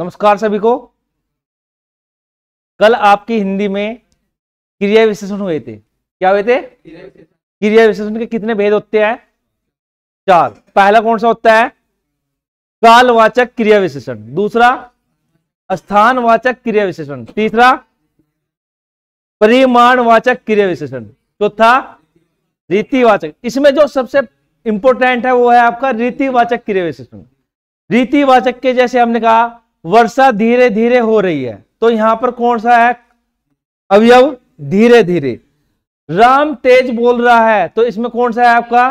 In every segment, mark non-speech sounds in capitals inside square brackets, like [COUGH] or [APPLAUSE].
नमस्कार सभी को कल आपकी हिंदी में क्रिया विशेषण हुए थे क्या हुए थे क्रिया विशेषण के कितने भेद होते हैं चार पहला कौन सा होता है कालवाचक क्रिया विशेषण दूसरा स्थानवाचक क्रिया विशेषण तीसरा परिमाणवाचक क्रिया विशेषण चौथा रीतिवाचक इसमें जो सबसे इंपॉर्टेंट है वो है आपका रीतिवाचक क्रिया विशेषण रीतिवाचक के जैसे हमने कहा वर्षा धीरे धीरे हो रही है तो यहां पर कौन सा है अवयव धीरे धीरे राम तेज बोल रहा है तो इसमें कौन सा है आपका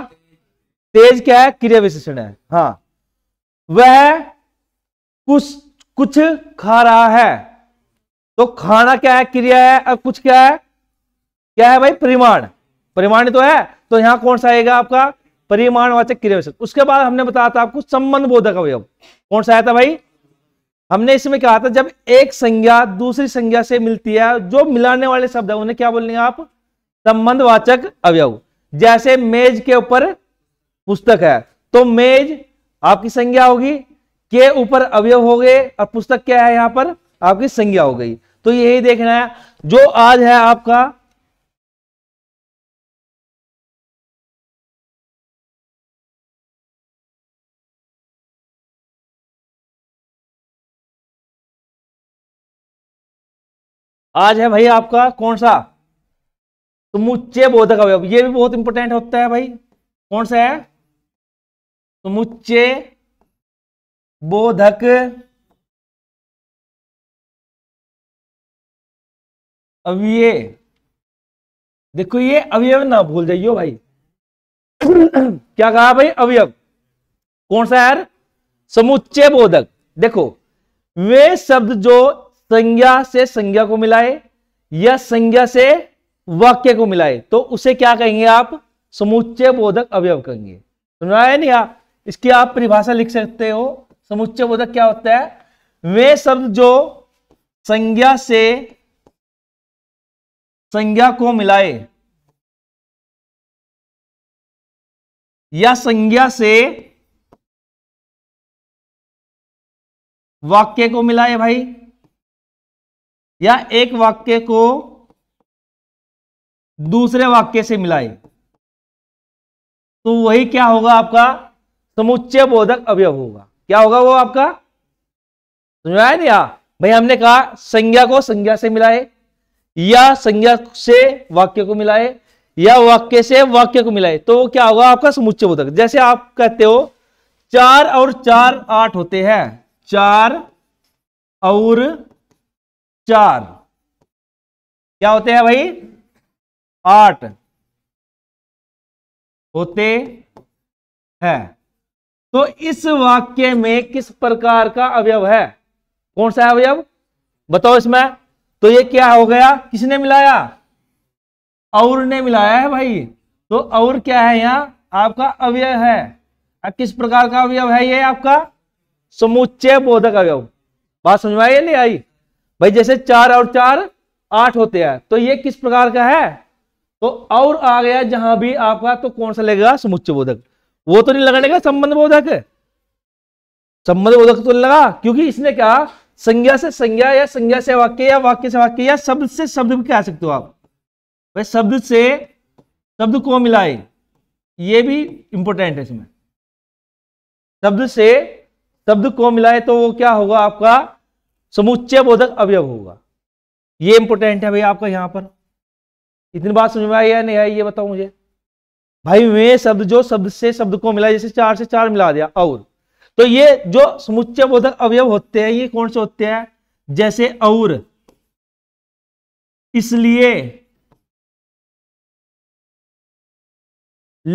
तेज क्या है क्रिया विशेषण है हाँ वह कुछ कुछ खा रहा है तो खाना क्या है क्रिया है और कुछ क्या है क्या है भाई परिमाण परिमाण तो है तो यहां कौन सा आएगा आपका वाचक क्रिया विशेषण उसके बाद हमने बताया था आपको संबंध बोधक अवयव कौन सा आया था भाई हमने इसमें कहा था जब एक संज्ञा दूसरी संज्ञा से मिलती है जो मिलाने वाले शब्द है उन्हें क्या बोलने आप संबंधवाचक अवयव जैसे मेज के ऊपर पुस्तक है तो मेज आपकी संज्ञा होगी के ऊपर अवयव हो गए और पुस्तक क्या है यहां पर आपकी संज्ञा हो गई तो यही देखना है जो आज है आपका आज है भाई आपका कौन सा समुच्चय बोधक अवयव ये भी बहुत इंपॉर्टेंट होता है भाई कौन सा है समुच्चय बोधक अवय देखो ये अवयव ना भूल जाइयो भाई क्या कहा भाई अवयव कौन सा यार समुच्चय बोधक देखो वे शब्द जो संज्ञा से संज्ञा को मिलाए या संज्ञा से वाक्य को मिलाए तो उसे क्या कहेंगे आप समुच्चय बोधक अवयव कहेंगे सुनवाए आया नहीं आप इसकी आप परिभाषा लिख सकते हो समुच्चय बोधक क्या होता है वे शब्द जो संज्ञा से संज्ञा को मिलाए या संज्ञा से वाक्य को मिलाए भाई या एक वाक्य को दूसरे वाक्य से मिलाए तो वही क्या होगा आपका समुच्चय बोधक अवयव होगा क्या होगा वो आपका समझ नहीं आ हाँ। भाई हमने कहा संज्ञा को संज्ञा से मिलाए या संज्ञा से वाक्य को मिलाए या वाक्य से वाक्य को मिलाए तो क्या होगा आपका समुच्चय बोधक जैसे आप कहते हो चार और चार आठ होते हैं चार और चार क्या होते हैं भाई आठ होते हैं तो इस वाक्य में किस प्रकार का अवयव है कौन सा अवयव बताओ इसमें तो ये क्या हो गया किसने मिलाया और ने मिलाया है भाई तो और क्या है यहां आपका अवयव है किस प्रकार का अवयव है ये आपका समुच्चय बोधक अवयव बात समझ में आई नहीं आई भाई जैसे चार और चार आठ होते हैं तो ये किस प्रकार का है तो और आ गया जहां भी आपका तो कौन सा लगेगा समुच्च बोधक वो तो नहीं लगाने का संबंध बोधक संबंध बोधक तो लगा क्योंकि इसने क्या संज्ञा से संज्ञा या संज्ञा से वाक्य या वाक्य से वाक्य या शब्द से शब्द भी कह सकते हो आप भाई शब्द से शब्द को मिलाए ये भी इंपॉर्टेंट है इसमें शब्द से शब्द को मिलाए तो वो क्या होगा आपका समुच्चय बोधक अवयव होगा ये इंपोर्टेंट है भाई आपका यहां पर इतनी बात समझ में आई या नहीं आई ये बताओ मुझे भाई वे शब्द जो शब्द से शब्द को मिला जैसे चार से चार मिला दिया और तो ये जो समुच्चय बोधक अवयव होते हैं ये कौन से होते हैं जैसे और इसलिए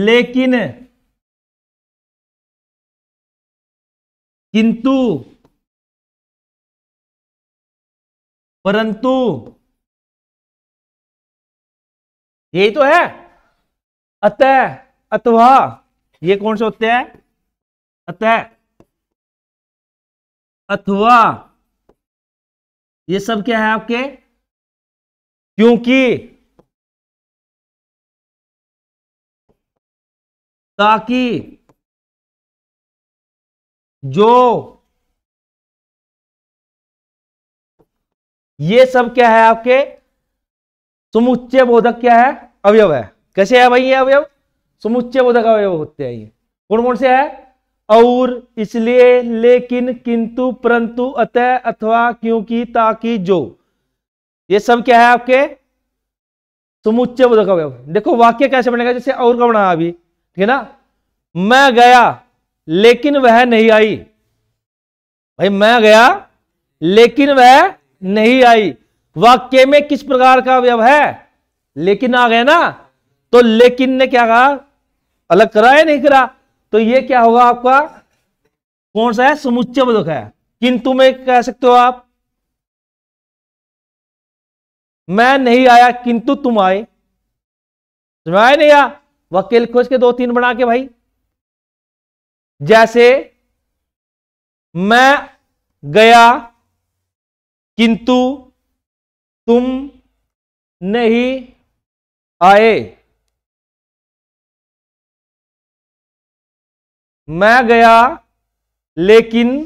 लेकिन किंतु परंतु यही तो है अतः अथवा ये कौन से होते हैं अतः अथवा ये सब क्या है आपके क्योंकि ताकि जो ये सब क्या है आपके समुच्चय बोधक क्या है अवयव है कैसे है भाई ये अवयव समुच्चय बोधक अवयव होते हैं ये कौन कौन से है और इसलिए लेकिन किंतु परंतु अतः अथवा क्योंकि ताकि जो ये सब क्या है आपके समुच्चय बोधक अवयव देखो वाक्य कैसे बनेगा जैसे और का बना अभी ठीक है ना मैं गया लेकिन वह नहीं आई भाई मैं गया लेकिन वह नहीं आई वाक्य में किस प्रकार का अवयव है लेकिन आ गया ना तो लेकिन ने क्या कहा अलग करा या नहीं करा तो ये क्या होगा आपका कौन सा है समुच्चय बदक है किंतु में कह सकते हो आप मैं नहीं आया किंतु तुम आए तुम आए नहीं आ वकील खोज के दो तीन बना के भाई जैसे मैं गया किंतु तुम नहीं आए मैं गया लेकिन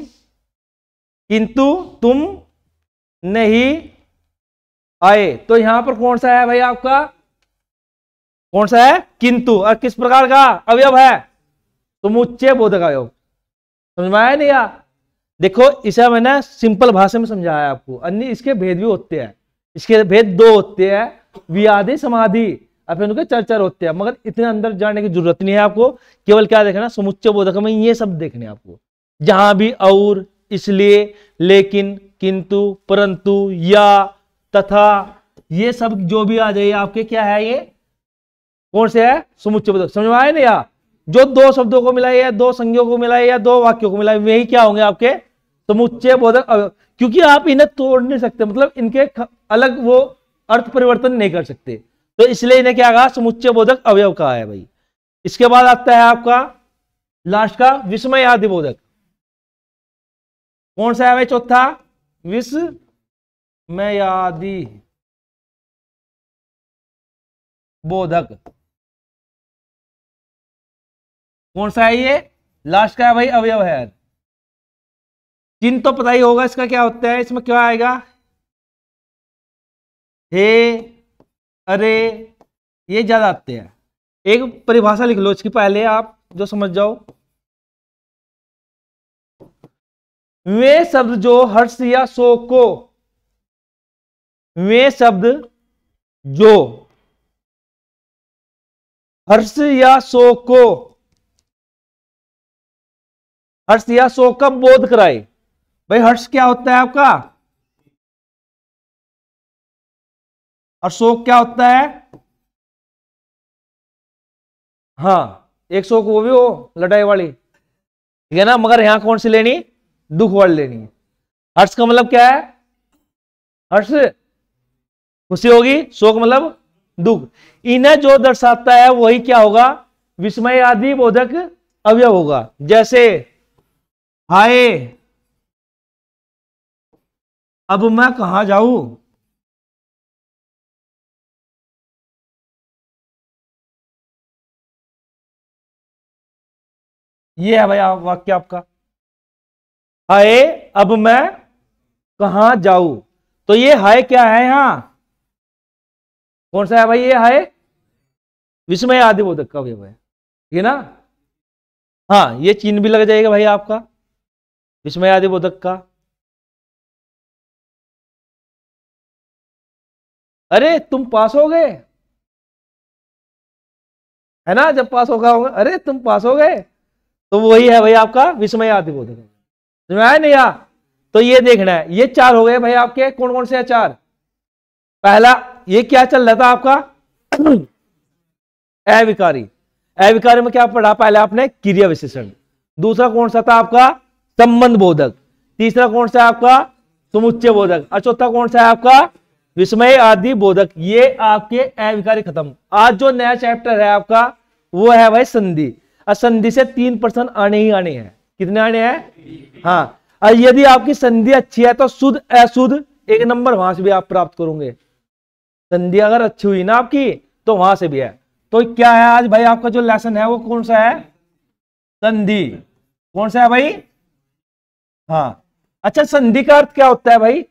किंतु तुम नहीं आए तो यहां पर कौन सा है भाई आपका कौन सा है किंतु और किस प्रकार का अवयव है तुम उच्चे बोधक अवयव समझ में आया नहीं यार देखो इसे मैंने सिंपल भाषा में समझाया आपको अन्य इसके भेद भी होते हैं इसके भेद दो होते हैं व्याधि समाधि अपन उनके चर्चा होते हैं मगर इतने अंदर जाने की जरूरत नहीं है आपको केवल क्या देखना समुच्चय बोधक में ये सब देखने आपको जहां भी और इसलिए लेकिन किंतु परंतु या तथा ये सब जो भी आ जाइए आपके क्या है ये कौन से है समुच्चय बोधक समझ में आए ना या जो दो शब्दों को मिलाए या दो संज्ञों को मिलाए या दो वाक्यों को मिलाए वही क्या होंगे आपके समुच्चय तो बोधक क्योंकि आप इन्हें तोड़ नहीं सकते मतलब इनके अलग वो अर्थ परिवर्तन नहीं कर सकते तो इसलिए इन्हें क्या कहा समुच्चय बोधक अवयव कहा है भाई इसके बाद आता है आपका लास्ट का विस्मय आदि बोधक कौन सा है भाई चौथा आदि बोधक कौन सा है ये लास्ट का है भाई अवयव है चिन्ह तो पता ही होगा इसका क्या होता है इसमें क्या आएगा हे अरे ये ज्यादा आते हैं एक परिभाषा लिख लो इसकी पहले आप जो समझ जाओ वे शब्द जो हर्ष या शोक को वे शब्द जो हर्ष या शोक को हर्ष या शोक का बोध कराए भाई हर्ष क्या होता है आपका और शोक क्या होता है हाँ एक शोक वो भी हो लड़ाई वाली ठीक है ना मगर यहां कौन सी लेनी दुख वाली लेनी है हर्ष का मतलब क्या है हर्ष खुशी होगी शोक मतलब दुख इन्हें जो दर्शाता है वही क्या होगा विस्मय आदि बोधक अवयव होगा जैसे हाय अब मैं कहा जाऊं ये है भाई आप वाक्य आपका हाय अब मैं कहा जाऊं तो ये हाय क्या है यहां कौन सा है भाई ये हाय विस्मय आदि बोधक का भाई है ना हाँ ये चिन्ह भी लग जाएगा भाई आपका विस्मय आदि बोधक का अरे तुम पास हो गए है ना जब पास होगा होगा अरे तुम पास हो गए तो वही है भाई आपका विस्मय आदि बोधक नहीं आ तो ये देखना है ये चार हो गए भाई आपके कौन कौन से है चार पहला ये क्या चल रहा था आपका [CLEARS THROAT] अविकारी अविकारी में क्या पढ़ा पहले आपने क्रिया विशेषण दूसरा कौन सा था आपका संबंध बोधक तीसरा कौन सा है आपका समुच्चय बोधक और चौथा कौन सा है आपका विस्मय आदि बोधक ये आपके अविकारी खत्म आज जो नया चैप्टर है आपका वो है भाई संधि संधि से तीन परसेंट आने ही आने हैं कितने आने हैं हाँ और यदि आपकी संधि अच्छी है तो शुद्ध अशुद्ध एक नंबर वहां से भी आप प्राप्त करोगे संधि अगर अच्छी हुई ना आपकी तो वहां से भी है तो क्या है आज भाई आपका जो लेसन है वो कौन सा है संधि कौन सा है भाई हाँ अच्छा संधि का अर्थ क्या होता है भाई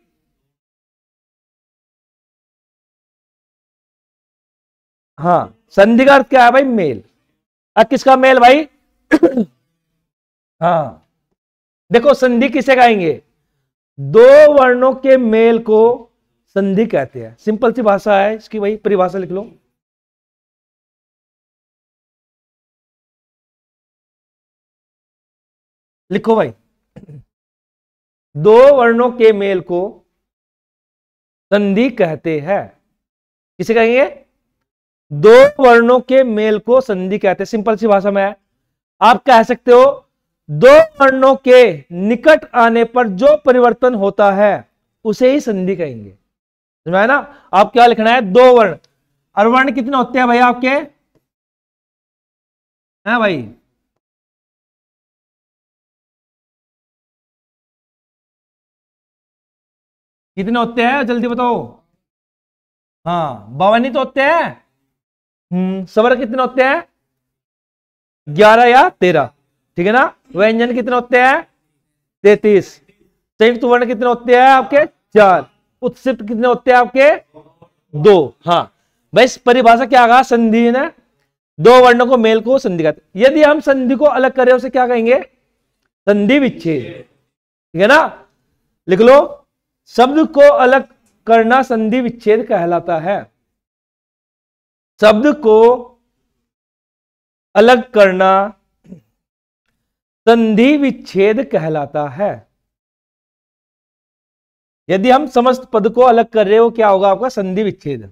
हाँ संधि का अर्थ क्या है भाई मेल अब किसका मेल भाई हाँ देखो संधि किसे कहेंगे दो वर्णों के मेल को संधि कहते हैं सिंपल सी भाषा है इसकी भाई परिभाषा लिख लो लिखो भाई दो वर्णों के मेल को संधि कहते हैं किसे कहेंगे दो वर्णों के मेल को संधि कहते हैं सिंपल सी भाषा में है आप कह सकते हो दो वर्णों के निकट आने पर जो परिवर्तन होता है उसे ही संधि कहेंगे समझ ना आप क्या लिखना है दो वर्ण और वर्ण कितने होते हैं भाई आपके हैं भाई कितने होते हैं जल्दी बताओ हाँ ही तो होते हैं हम्म, सवर कितने होते हैं ग्यारह या तेरह ठीक है ना व्यंजन कितने होते हैं तैतीस संयुक्त वर्ण कितने होते हैं आपके चार उत्सिप्त कितने होते हैं आपके दो हाँ भाई परिभाषा क्या कहा संधि ने दो वर्णों को मेल को संधि कहते यदि हम संधि को अलग करें उसे क्या कहेंगे संधि विच्छेद ठीक है ना लिख लो शब्द को अलग करना संधि विच्छेद कहलाता है शब्द को अलग करना संधि विच्छेद कहलाता है यदि हम समस्त पद को अलग कर रहे हो क्या होगा आपका संधि विच्छेद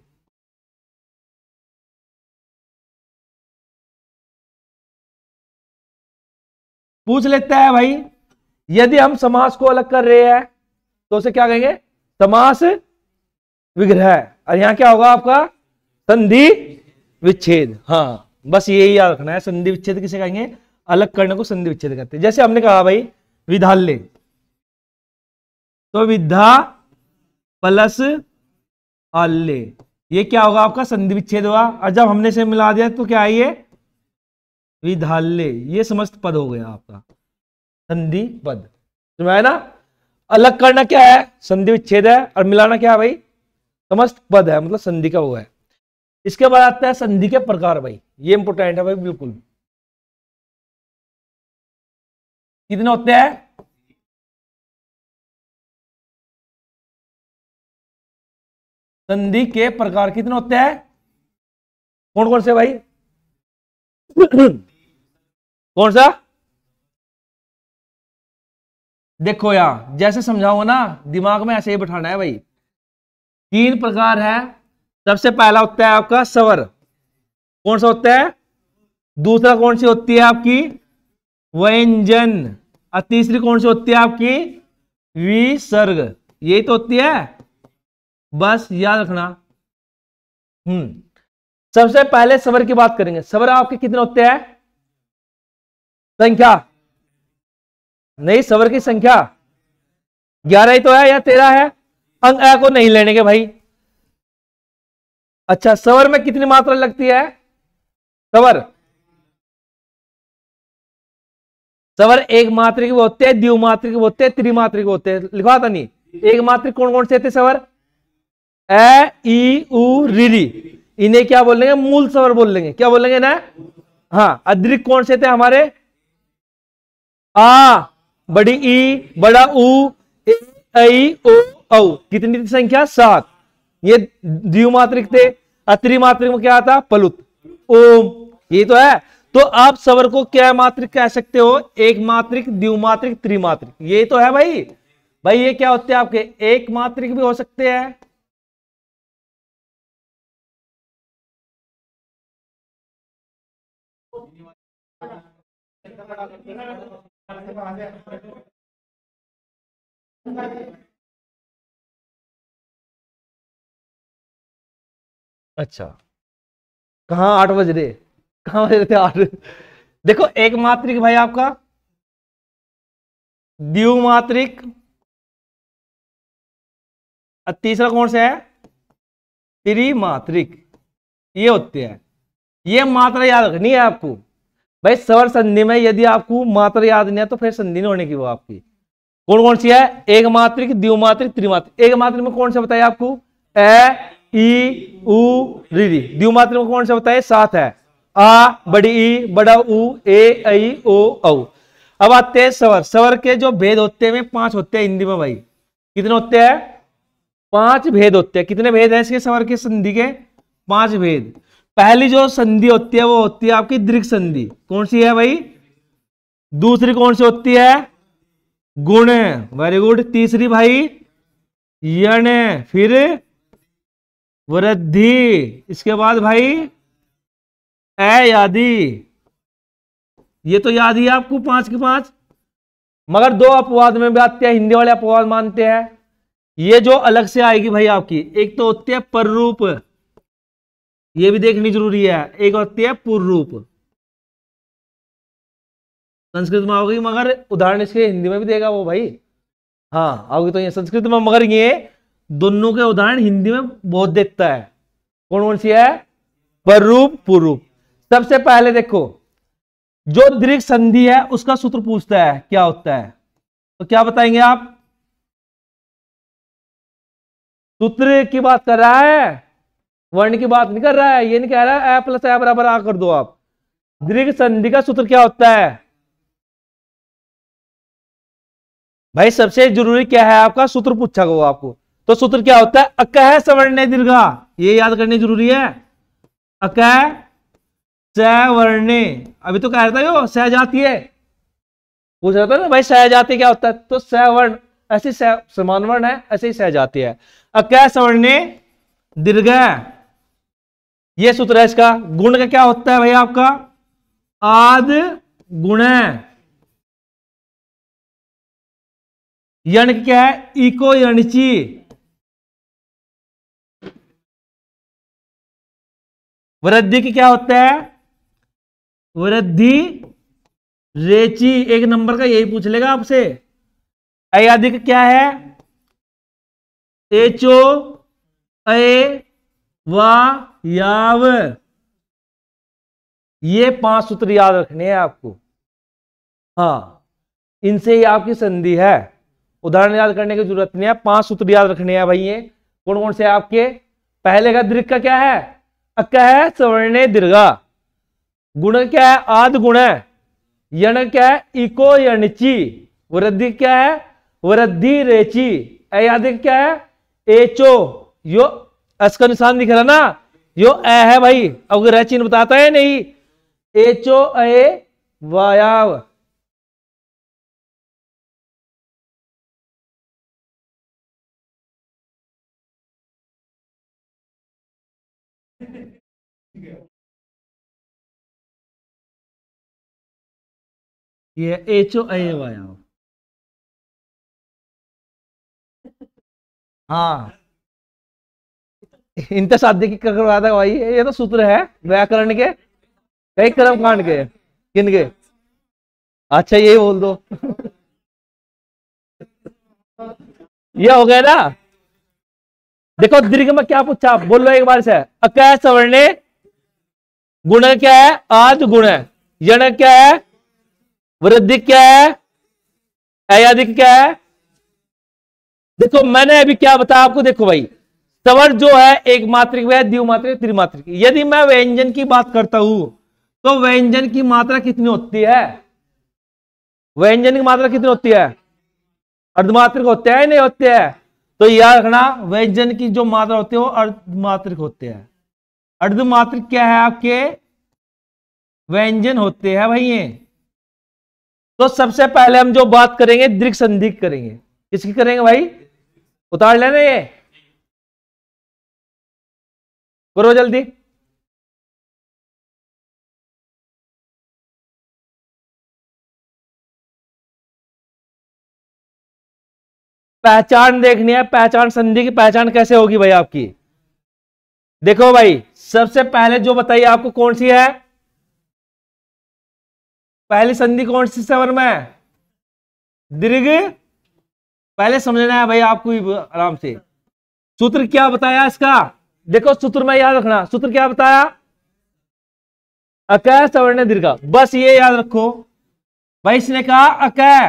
पूछ लेता है भाई यदि हम समास को अलग कर रहे हैं तो उसे क्या कहेंगे समास विग्रह और यहां क्या होगा आपका संधि विच्छेद हाँ बस यही याद रखना है संधि विच्छेद किसे कहेंगे अलग करने को संधि विच्छेद कहते हैं जैसे हमने कहा भाई विधाल्य तो विधा प्लस आल्य ये क्या होगा आपका संधि विच्छेद हुआ और जब हमने से मिला दिया तो क्या है ये विधाल्य ये समस्त पद हो गया आपका संधि पद है ना अलग करना क्या है संधि विच्छेद है और मिलाना क्या है भाई समस्त पद है मतलब संधि का वो है इसके बाद आता है संधि के प्रकार भाई ये इंपोर्टेंट है भाई बिल्कुल कितने होते हैं संधि के प्रकार कितने होते हैं कौन कौन से भाई कौन सा देखो यहां जैसे समझाऊंगा ना दिमाग में ऐसे ही बैठाना है भाई तीन प्रकार है सबसे पहला होता है आपका सवर कौन सा होता है दूसरा कौन सी होती है आपकी व्यंजन और तीसरी कौन सी होती है आपकी विसर्ग यही तो होती है बस याद रखना हम्म सबसे पहले सवर की बात करेंगे सवर आपके कितने होते हैं संख्या नहीं सवर की संख्या ग्यारह ही तो है या तेरह है अंग को नहीं लेने के भाई अच्छा सवर में कितनी मात्रा लगती है सवर सवर एक मात्रिक होते हैं के मात्रिक होते हैं त्रिमात्रिक होते हैं लिखवा था नहीं एक मात्रिक कौन कौन से थे सवर ए ई उ रिरी इन्हें क्या बोल लेंगे मूल सवर बोल लेंगे क्या बोल लेंगे ना हाँ अद्रिक कौन से थे हमारे आ बड़ी ई बड़ा उ ए, ए, ओ औ कितनी थी संख्या सात ये द्विमात्रिक थे अत्रिमात्रिक में क्या था पलुत ओम ये तो है तो आप सवर को क्या मात्रिक कह सकते हो एक मात्रिक द्विमात्रिक त्रिमात्रिक ये तो है भाई भाई ये क्या होते हैं आपके एक मात्रिक भी हो सकते हैं Thank you. अच्छा कहा आठ बज रहे कहा बज रहे थे आठ देखो एक मात्रिक भाई आपका द्विमात्रिक तीसरा कौन सा है त्रिमात्रिक ये होते हैं ये मात्रा याद रखनी है आपको भाई सवर संधि में यदि आपको मात्रा याद नहीं है तो फिर संधि नहीं होने की वो आपकी कौन कौन सी है एक मात्रिक द्विमात्रिक त्रिमात्रिक एक मात्रिक में कौन सा बताया आपको ए ई उ रीरी द्विमात्रिक कौन सा होता है सात है आ बड़ी ई बड़ा उ ए आई ओ औ अब आते हैं सवर सवर के जो भेद होते हैं पांच होते हैं हिंदी में भाई कितने होते हैं पांच भेद होते हैं कितने भेद हैं इसके सवर के संधि के पांच भेद पहली जो संधि होती है वो होती है आपकी दीर्घ संधि कौन सी है भाई दूसरी कौन सी होती है गुण वेरी गुड तीसरी भाई यण फिर वृद्धि इसके बाद भाई यादि ये तो याद ही आपको पांच के पांच मगर दो अपवाद में भी आते हैं हिंदी वाले अपवाद मानते हैं ये जो अलग से आएगी भाई आपकी एक तो होती है पररूप ये भी देखनी जरूरी है एक होती है पूर्वरूप संस्कृत में आओगी मगर उदाहरण इसके हिंदी में भी देगा वो भाई हाँ आओगी तो ये संस्कृत में मगर ये दोनों के उदाहरण हिंदी में बहुत देखता है कौन कौन सी है परूप पुरूप सबसे पहले देखो जो दीर्घ संधि है उसका सूत्र पूछता है क्या होता है तो क्या बताएंगे आप सूत्र की बात कर रहा है वर्ण की बात नहीं कर रहा है ये नहीं कह रहा है ए प्लस ए बराबर आ कर दो आप दीर्घ संधि का सूत्र क्या होता है भाई सबसे जरूरी क्या है आपका सूत्र पूछा गया आपको तो सूत्र क्या होता है अकह सवर्ण दीर्घा ये याद करनी जरूरी है अकह सवर्ण अभी तो कह रहा था यो सहजातीय पूछ रहा था ना भाई जाती क्या होता है तो सवर्ण ऐसे समान वर्ण है ऐसे ही जाती है अकह सवर्ण दीर्घ ये सूत्र है इसका गुण का क्या होता है भाई आपका आद गुण यण क्या है इको यणची वृद्धि की क्या होता है वृद्धि रेची एक नंबर का यही पूछ लेगा आपसे अयाधिक क्या है एचो ए वाव ये पांच सूत्र याद रखने हैं आपको हाँ इनसे ही आपकी संधि है उदाहरण याद करने की जरूरत नहीं है पांच सूत्र याद रखने हैं भाई ये कौन कौन से आपके पहले का दृक का क्या है क्या है सवर्ण दीर्घा गुण क्या है आद गुण है यण क्या है इको यणची वृद्धि क्या है वृद्धि रेची याद क्या है एचो यो अस का निशान दिख रहा ना यो ए है भाई अब रह चिन्ह बताता है नहीं एचो ए वायाव ये एच ओ ए वाया हाँ इनते शादी करवाता है भाई ये तो सूत्र है व्याकरण के कई कर्म कांड के किन के अच्छा यही बोल दो ये हो गया ना देखो दीर्घ में क्या पूछा बोल लो एक बार से अकय सवर्णे गुण क्या है आज गुण है यण क्या है वृद्धि क्या है अयाधिक क्या है देखो मैंने अभी क्या बताया आपको देखो भाई सवर जो है एक मात्रिक वह द्विमात्रिक त्रिमात्रिक यदि मैं व्यंजन की बात करता हूं तो व्यंजन की मात्रा कितनी होती है व्यंजन की मात्रा कितनी होती है अर्धमात्रिक होते हैं नहीं होते हैं तो याद रखना व्यंजन की जो मात्रा होती है वो अर्धमात्रिक होते हैं अर्धमात्रिक क्या है आपके व्यंजन होते हैं भाई ये तो सबसे पहले हम जो बात करेंगे दीर्घ संधि करेंगे किसकी करेंगे भाई उतार लेना ये करो जल्दी पहचान देखनी है पहचान संधि की पहचान कैसे होगी भाई आपकी देखो भाई सबसे पहले जो बताइए आपको कौन सी है पहली संधि कौन सी सवर में दीर्घ पहले समझना है भाई आपको आराम से सूत्र क्या बताया इसका देखो सूत्र में याद रखना सूत्र क्या बताया अकय सवर्ण दीर्घ बस ये याद रखो भाई इसने कहा अकय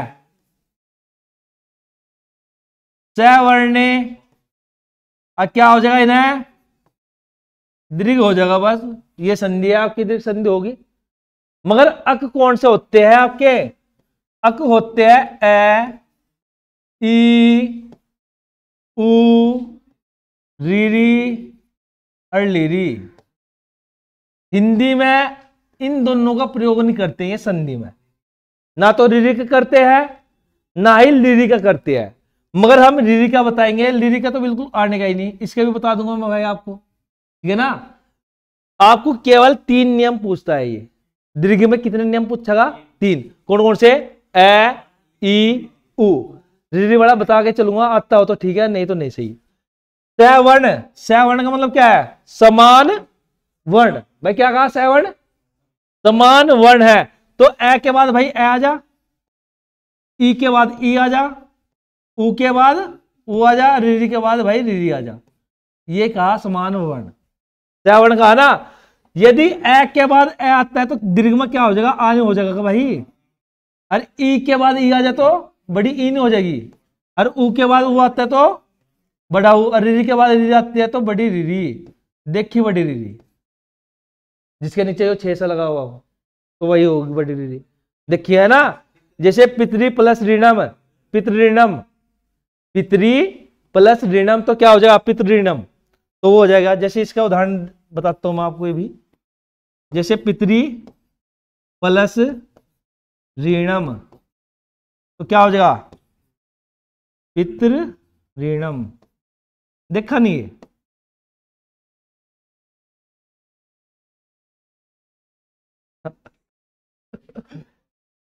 सवर्ण क्या हो जाएगा इन्हें दीर्घ हो जाएगा बस ये संधि आपकी दीर्घ संधि होगी मगर अक कौन से होते हैं आपके अक होते हैं ए ई उ रीरी और लीरी हिंदी में इन दोनों का प्रयोग नहीं करते हैं संधि में ना तो रीरी का करते हैं ना ही लीरी का करते हैं मगर हम रीरी का बताएंगे लीरी का तो बिल्कुल आने का ही नहीं इसके भी बता दूंगा मैं भाई आपको ठीक है ना आपको केवल तीन नियम पूछता है ये दीर्घ में कितने नियम पूछेगा तीन कौन कौन से ए ई उ बता के चलूंगा आता हो तो ठीक है नहीं तो नहीं सही सवर्ण सवर्ण का मतलब क्या है समान वर्ण भाई क्या कहा सवर्ण समान वर्ण है तो ए के बाद भाई ए आ जा ई के बाद ई आ जा ऊ के बाद ऊ आ जा रीरी के बाद भाई रीरी आ जा ये कहा समान वर्ण सवर्ण कहा ना यदि ए के बाद ए आता है तो दीर्घ में क्या हो जाएगा आ हो जाएगा भाई और ई के बाद ई आ जाए तो बड़ी ई नहीं हो जाएगी और ऊ के बाद ऊ आता है तो बड़ा ऊ और के बाद रिरी आती है तो बड़ी रिरी देखी बड़ी रिरी जिसके नीचे जो छह सा लगा हुआ हो तो वही होगी बड़ी रिरी देखिए है ना जैसे पितरी प्लस ऋणम पितृणम पितरी प्लस ऋणम तो क्या हो जाएगा पितृणम तो वो हो जाएगा जैसे इसका उदाहरण बताता हूं मैं आपको ये भी जैसे पितरी प्लस ऋणम तो क्या हो जाएगा पितृ ऋणम देखा नहीं है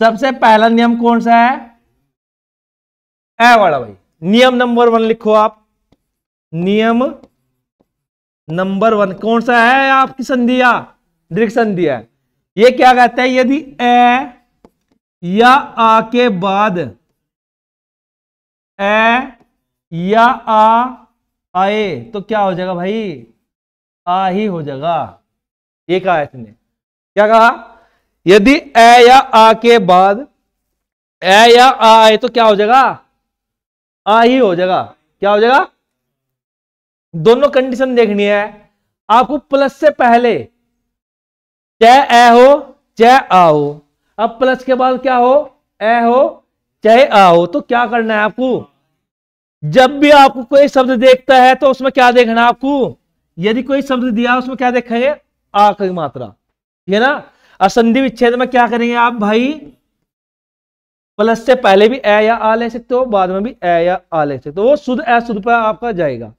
सबसे पहला नियम कौन सा है ए वाला भाई नियम नंबर वन लिखो आप नियम नंबर वन कौन सा है आपकी संधिया डायरेक्शन दिया है ये क्या कहता है यदि ए या आ के बाद ए या आ आए तो क्या हो जाएगा भाई आ ही हो जाएगा ये कहा इसने क्या कहा यदि ए या आ के बाद ए या आ आए तो क्या हो जाएगा आ ही हो जाएगा क्या हो जाएगा दोनों कंडीशन देखनी है आपको प्लस से पहले च ए हो च आओ अब प्लस के बाद क्या हो ए हो आ आओ तो क्या करना है आपको जब भी आपको कोई शब्द देखता है तो उसमें क्या देखना है आपको यदि कोई शब्द दिया उसमें क्या देखेंगे आ की मात्रा है ना असंधि विच्छेद में क्या करेंगे आप भाई प्लस से पहले भी ए या आ ले सकते हो बाद में भी ए या आ ले सकते हो तो वो शुद्ध ए शुद्ध पर आपका जाएगा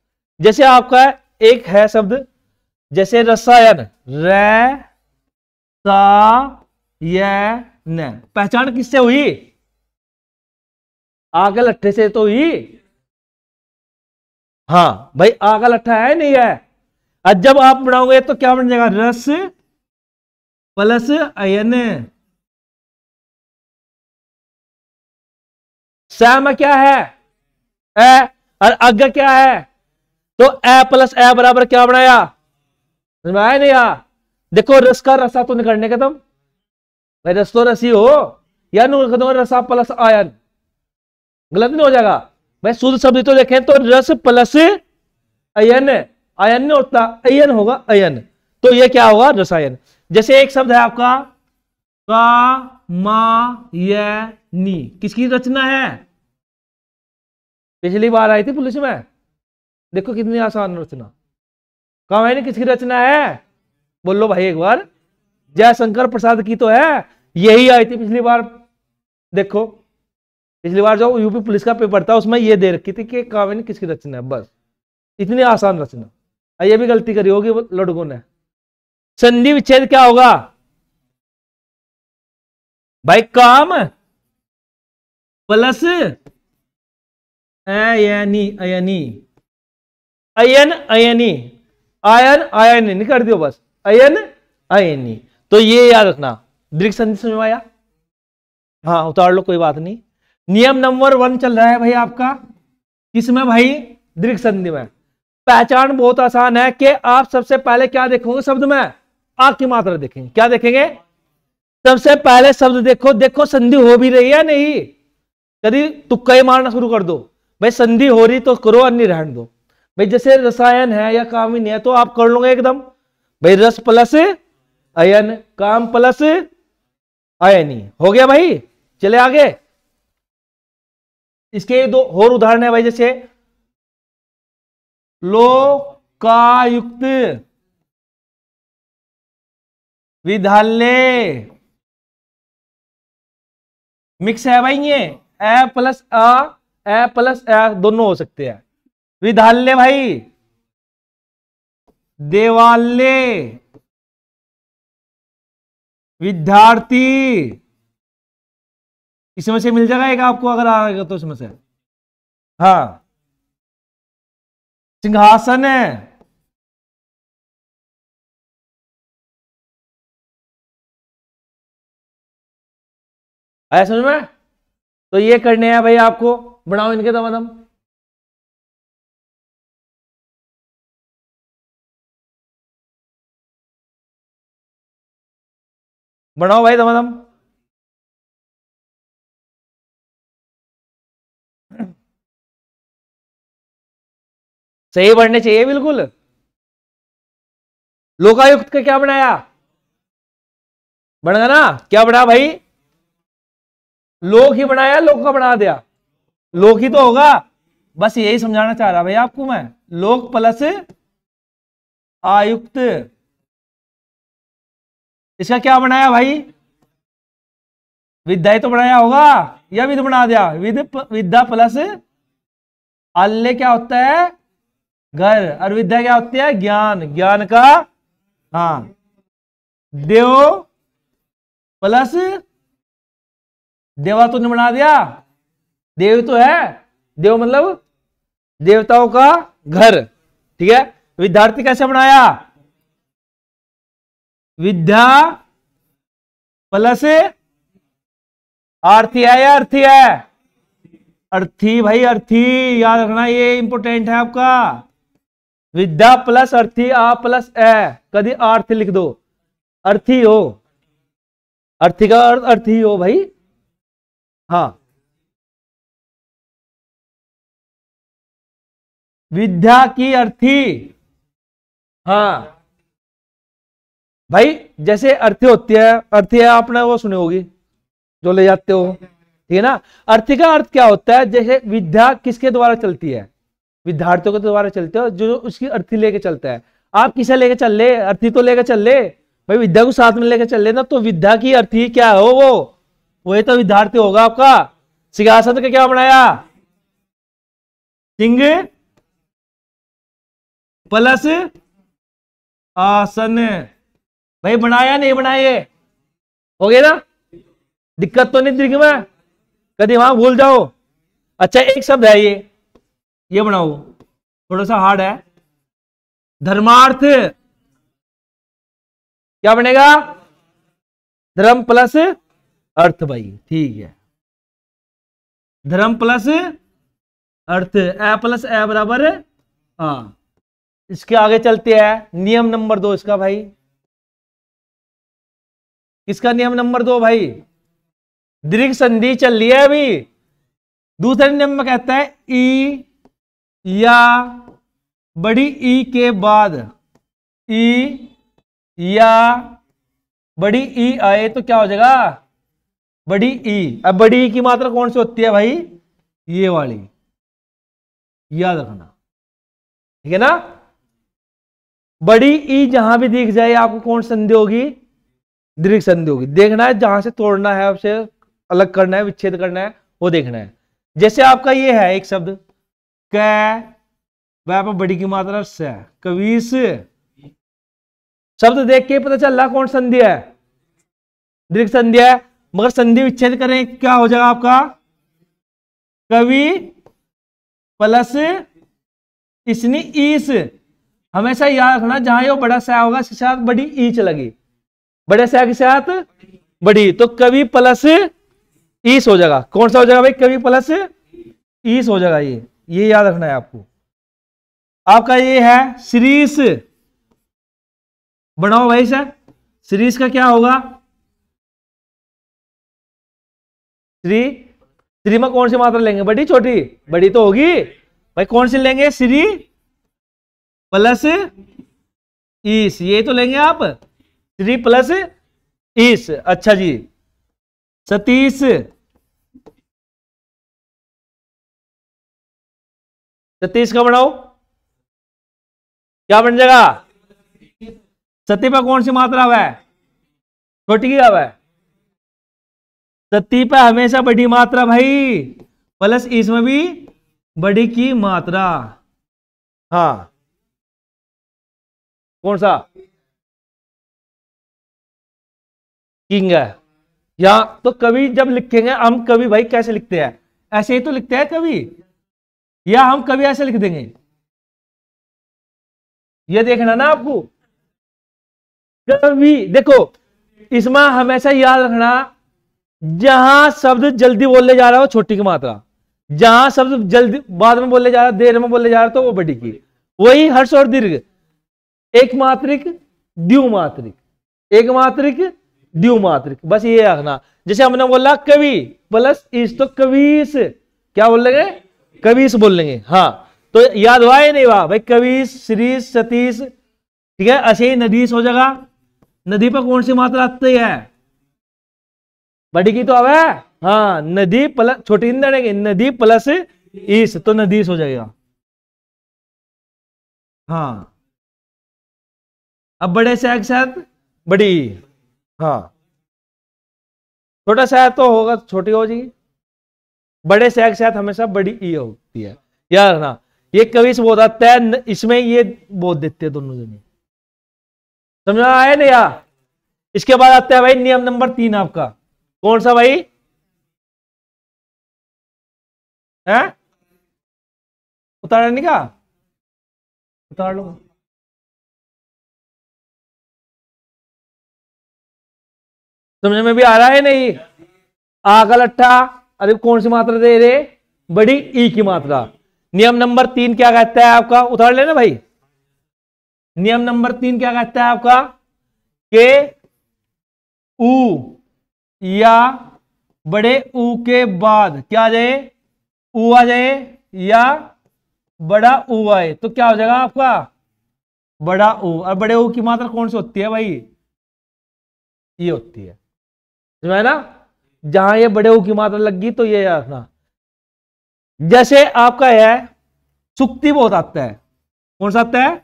जैसे आपका एक है शब्द जैसे रसायन रे ने पहचान किससे हुई आगे लट्ठे से तो हुई हाँ भाई आग लट्ठा है नहीं है अब जब आप बनाओगे तो क्या बन जाएगा रस प्लस अयन सैम क्या है ए और अग क्या है तो ए प्लस ए बराबर क्या बनाया समझ में आया नहीं आ देखो रस का रसा तो निकलने का तुम भाई रस तो रसी हो या रसा प्लस आयन गलत नहीं हो जाएगा भाई शुद्ध शब्द तो देखें तो रस प्लस अयन आयन नहीं होता अयन होगा अयन तो ये क्या होगा रसायन जैसे एक शब्द है आपका नी किसकी रचना है पिछली बार आई थी पुलिस में देखो कितनी आसान रचना कामायनी किसकी रचना है बोल लो भाई एक बार जयशंकर प्रसाद की तो है यही आई थी पिछली बार देखो पिछली बार जो यूपी पुलिस का पेपर था उसमें ये दे रखी थी कि कावेन किसकी रचना है बस इतनी आसान रचना हाँ, ये भी गलती करी होगी लड़कों ने संधि विच्छेद क्या होगा भाई काम प्लस अयनी अयनी अयन अयनी आयन आयन नहीं कर दियो बस अयन अयनी तो ये याद रखना दीर्घ संधि समझ में आया हाँ उतार लो कोई बात नहीं नियम नंबर वन चल रहा है भाई आपका किसमें भाई दीर्घ संधि में पहचान बहुत आसान है कि आप सबसे पहले क्या देखोगे शब्द में आ की मात्रा देखेंगे क्या देखेंगे सबसे पहले शब्द देखो देखो संधि हो भी रही है नहीं कभी तुक्का ही मारना शुरू कर दो भाई संधि हो रही तो करो अन्य रहने दो भाई जैसे रसायन है या कामिन है तो आप कर लोगे एकदम भाई रस प्लस अयन काम प्लस अयनी हो गया भाई चले आगे इसके दो और उदाहरण है भाई जैसे लोकायुक्त विद्यालय मिक्स है भाई ये ए प्लस अ ए प्लस ए दोनों हो सकते हैं विद्यालय भाई देवालय विद्यार्थी इस से मिल जाएगा एक आपको अगर रहेगा तो समस्या से हाँ सिंहासन है आया समझ में तो ये करने हैं भाई आपको बनाओ इनके दम बनाओ भाई दमादम सही बढ़ने चाहिए बिल्कुल लोकायुक्त का क्या बनाया बन ना क्या बना भाई लोक ही बनाया लोक का बना दिया लोक ही तो होगा बस यही समझाना चाह रहा भाई आपको मैं लोक प्लस आयुक्त इसका क्या बनाया भाई विद्या तो बनाया होगा या विध बना दिया विद विद्या प्लस आल्य क्या होता है घर और विद्या क्या होती है ज्ञान ज्ञान का हाँ देव प्लस देवा तो ने बना दिया देव तो है देव मतलब देवताओं का घर ठीक है विद्यार्थी कैसे बनाया विद्या प्लस अर्थी है या अर्थी है अर्थी भाई अर्थी याद रखना ये इंपोर्टेंट है आपका विद्या प्लस अर्थी आ प्लस ए कभी अर्थ लिख दो अर्थी हो अर्थी का अर्थ अर्थी हो भाई हाँ विद्या की अर्थी हाँ भाई जैसे अर्थ होती है अर्थ है आपने वो सुनी होगी जो ले जाते हो ठीक है ना अर्थ का अर्थ क्या होता है जैसे विद्या किसके द्वारा चलती है विद्यार्थियों के द्वारा चलते हो जो उसकी अर्थी लेके चलता है आप किसे लेके चल ले अर्थी तो लेके चल ले भाई विद्या को साथ में लेके चल लेना तो विद्या की अर्थी क्या हो वो वही तो विद्यार्थी होगा आपका सिंहासन का क्या बनाया सिंह प्लस आसन भाई बनाया नहीं बनाए हो गया ना दिक्कत तो नहीं दिख में कभी वहां भूल जाओ अच्छा एक शब्द है ये ये बनाओ थोड़ा सा हार्ड है धर्मार्थ क्या बनेगा धर्म प्लस अर्थ भाई ठीक है धर्म प्लस अर्थ ए प्लस ए बराबर हाँ इसके आगे चलते हैं नियम नंबर दो इसका भाई किसका नियम नंबर दो भाई दीर्घ संधि चल रही है अभी दूसरे नियम में कहता है ई या बड़ी ई के बाद ई या बड़ी ई आए तो क्या हो जाएगा बड़ी ई अब बड़ी ई की मात्रा कौन सी होती है भाई ये वाली याद रखना ठीक है ना बड़ी ई जहां भी दिख जाए आपको कौन संधि होगी दीर्घ संधि होगी देखना है जहां से तोड़ना है उसे अलग करना है विच्छेद करना है वो देखना है जैसे आपका ये है एक शब्द कै वह पर बड़ी की मात्रा स कवीस शब्द देख के पता चल रहा कौन संधि है दीर्घ संधि है मगर संधि विच्छेद करें क्या हो जाएगा आपका कवि प्लस इसनी ईस इस। हमेशा याद रखना जहां ये बड़ा सह होगा इसके साथ बड़ी ईच लगी बड़े से आगे साथ बड़ी तो कवि प्लस ईस हो जाएगा कौन सा हो जाएगा भाई कवि प्लस ईस हो जाएगा ये ये याद रखना है आपको आपका ये है सीरीस बनाओ भाई सर सीरीज का क्या होगा श्री श्री में कौन सी मात्रा लेंगे बड़ी छोटी बड़ी तो होगी भाई कौन सी लेंगे श्री प्लस ईस ये तो लेंगे आप थ्री प्लस इस अच्छा जी सतीश सतीश का बनाओ क्या बन जाएगा सती पर कौन सी मात्रा हुआ है छोटी की हुआ है सती पर हमेशा बड़ी मात्रा भाई प्लस इसमें भी बड़ी की मात्रा हाँ कौन सा किंग है या तो कवि जब लिखेंगे हम कवि भाई कैसे लिखते हैं ऐसे ही तो लिखते हैं कवि या हम कवि ऐसे लिख देंगे ये देखना ना आपको कवि देखो इसमें हमेशा याद रखना जहां शब्द जल्दी बोलने जा रहा हो छोटी की मात्रा जहां शब्द जल्दी बाद में बोले जा रहा देर में बोले जा रहा तो वो बड़ी की वही हर्ष और दीर्घ एक मात्रिक मात्रिक एक मात्रिक द्यू बस ये आखना जैसे हमने बोला कवि प्लस इस तो कवीस क्या बोल लेंगे कवीस बोल लेंगे हाँ तो याद हुआ है नहीं वाह भाई कवीस श्रीस सतीश ठीक है ऐसे ही नदीस हो जाएगा नदी पर कौन सी मात्रा आती है बड़ी की तो अब है हाँ नदी प्लस छोटी नहीं नदी प्लस ईस तो नदीस हो जाएगा हाँ अब बड़े से एक साथ बड़ी हाँ छोटा शायद तो होगा छोटी हो जाएगी बड़े से शायद हमेशा बड़ी ई होती है यार ना ये कभी से बोलता तय इसमें ये बोध देते हैं दोनों जने समझा आया ना यार इसके बाद आता है भाई नियम नंबर तीन आपका कौन सा भाई है उतारा नहीं का उतार लो समझ में भी आ रहा है नहीं आ का लट्ठा अरे कौन सी मात्रा दे रहे बड़ी ई की मात्रा नियम नंबर तीन क्या कहता है आपका उतार लेना भाई नियम नंबर तीन क्या कहता है आपका के ऊ या बड़े ऊ के बाद क्या आ जाए ऊ आ जाए या बड़ा ऊ आए तो क्या हो जाएगा आपका बड़ा ऊ और बड़े ऊ की मात्रा कौन सी होती है भाई ये होती है है ना जहां ये बड़े ऊ की मात्रा लग गई तो ये रखना जैसे आपका है सुक्ति बहुत आता है कौन सा आता है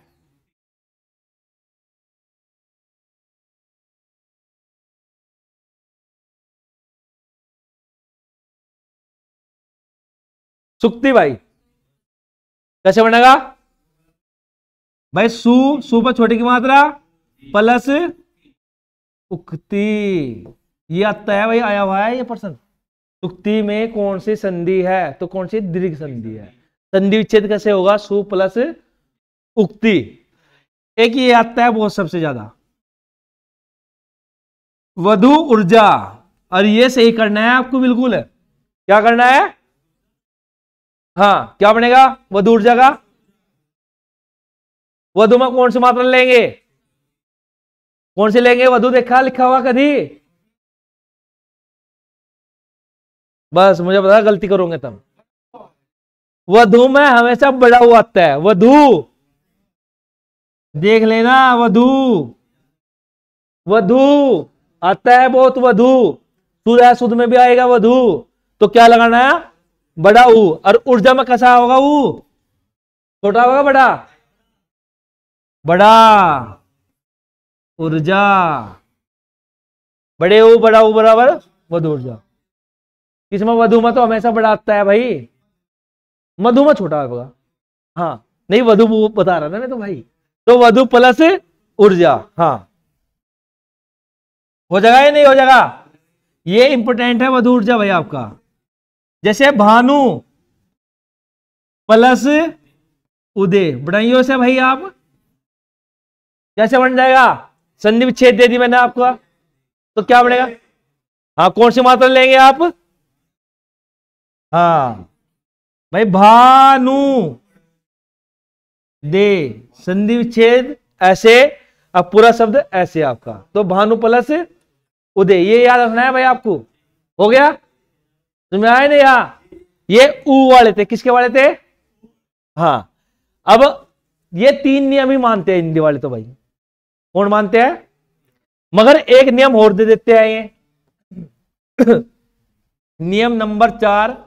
सुक्ति भाई कैसे बनेगा भाई सु सु पर छोटी की मात्रा प्लस उक्ति ये आता है भाई आया हुआ है ये प्रश्न सुक्ति में कौन सी संधि है तो कौन सी दीर्घ संधि है संधि विच्छेद कैसे होगा सु प्लस उक्ति एक ये आता है बहुत सबसे ज्यादा वधु ऊर्जा और ये सही करना है आपको बिल्कुल क्या करना है हाँ क्या बनेगा वधु ऊर्जा का वधु में कौन सी मात्रा लेंगे कौन सी लेंगे वधु देखा लिखा हुआ कभी बस मुझे पता गलती करोगे तुम वधु में हमेशा बड़ा हुआ आता है वधु देख लेना वधु वधु आता है बहुत वधु सुध है सुध में भी आएगा वधु तो क्या लगाना है बड़ा ऊ और ऊर्जा में कैसा होगा ऊ छोटा होगा बड़ा बड़ा ऊर्जा बड़े ऊ बड़ा ऊ बराबर वधु ऊर्जा इसमें वधुमा तो हमेशा बड़ा आता है भाई मधुमा छोटा होगा हाँ नहीं वधु बता रहा ना मैं तो भाई तो वधु प्लस ऊर्जा हाँ हो जाएगा या नहीं हो जाएगा ये इंपोर्टेंट है वधु ऊर्जा भाई आपका जैसे भानु प्लस उदय बनाइयो से भाई आप कैसे बन जाएगा संधि विच्छेद दे दी मैंने आपका तो क्या बनेगा हाँ कौन सी मात्रा लेंगे आप हाँ भाई भानु दे संधि विच्छेद ऐसे अब पूरा शब्द ऐसे आपका तो भानु प्लस उदय ये याद रखना है भाई आपको हो गया तुम्हें आए ना यहां ये ऊ वाले थे किसके वाले थे हाँ अब ये तीन नियम ही मानते हैं हिंदी वाले तो भाई कौन मानते हैं मगर एक नियम और दे देते हैं ये [COUGHS] नियम नंबर चार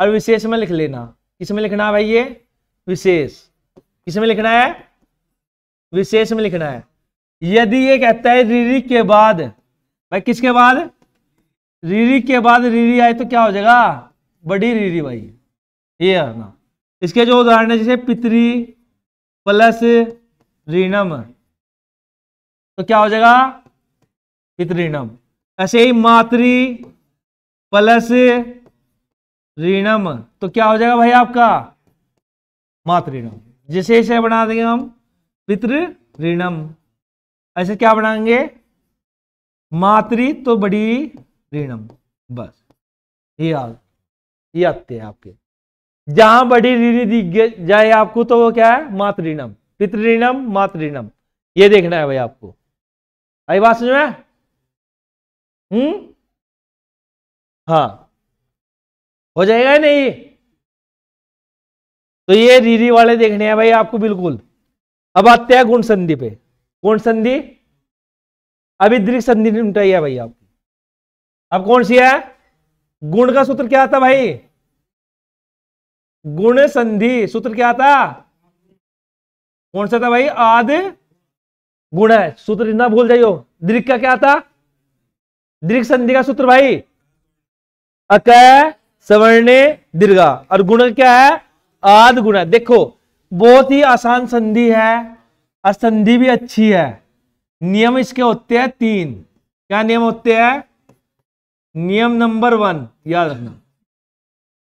और विशेष में लिख लेना किसमें लिखना है भाई ये विशेष किसमें लिखना है विशेष में लिखना है यदि ये कहता है रीरी के बाद भाई किसके बाद रीरी के बाद रीरी आए तो क्या हो जाएगा बड़ी रीरी भाई ये ना इसके जो उदाहरण है जैसे पितरी प्लस रीनम तो क्या हो जाएगा पितरीणम ऐसे ही मातृ प्लस ऋणम तो क्या हो जाएगा भाई आपका मातृणम जैसे ऐसे बना देंगे हम पितृ ऋणम ऐसे क्या बनाएंगे मातृ तो बड़ी ऋणम बस ये ये आते हैं आपके जहां बड़ी ऋणी दी जाए आपको तो वो क्या है मातृणम पितृणम मातृणम ये देखना है भाई आपको आई बात समझ में हम्म हाँ हो जाएगा या नहीं तो ये रीरी वाले देखने हैं भाई आपको बिल्कुल अब आते हैं गुण संधि पे गुण संधि अभी दृक संधि है भाई आपकी अब कौन सी है गुण का सूत्र क्या था भाई गुण संधि सूत्र क्या था कौन सा था भाई आद गुण है सूत्र ना भूल जाइयो दृक का क्या था दृक संधि का सूत्र भाई अक सवर्ण दीर्घा और गुण क्या है आद गुण है देखो बहुत ही आसान संधि है और संधि भी अच्छी है नियम इसके होते हैं तीन क्या नियम होते हैं नियम नंबर वन याद रखना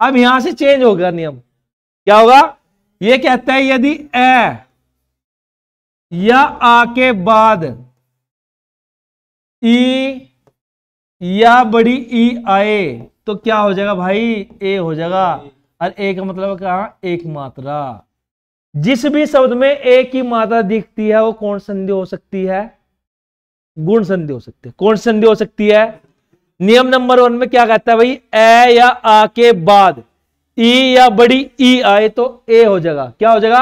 अब यहां से चेंज होगा नियम क्या होगा ये कहता है यदि ए या आ के बाद ई या बड़ी ई आए तो क्या हो जाएगा भाई ए हो जाएगा और ए का मतलब क्या एक मात्रा जिस भी शब्द में ए की मात्रा दिखती है वो कौन संधि हो सकती है गुण संधि हो सकती है कौन संधि हो सकती है नियम नंबर वन में क्या कहता है भाई ए या आ के बाद ई या बड़ी ई आए तो ए हो जाएगा क्या हो जाएगा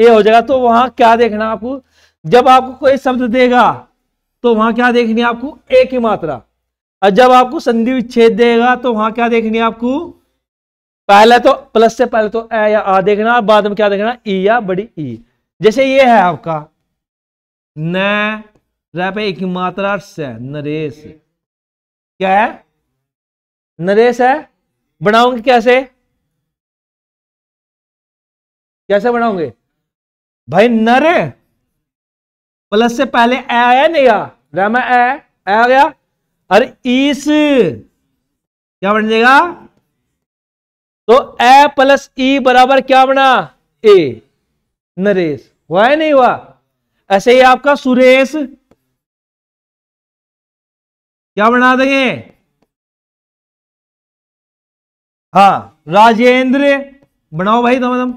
ए हो जाएगा तो वहां क्या देखना आपको जब आपको कोई शब्द देगा तो वहां क्या देखनी आपको ए की मात्रा और जब आपको संधि विच्छेद देगा तो वहां क्या देखनी है आपको पहले तो प्लस से पहले तो ए या आ देखना और बाद में क्या देखना ई या बड़ी ई जैसे ये है आपका न पे एक मात्रा से नरेश क्या है नरेश है बनाओगे कैसे कैसे बनाओगे भाई नर प्लस से पहले ए आया नहीं आ मैं ए आ गया अरे इस क्या बन जाएगा तो ए प्लस ई बराबर क्या बना ए नरेश हुआ है नहीं हुआ ऐसे ही आपका सुरेश क्या बना देंगे हाँ राजेंद्र बनाओ भाई दम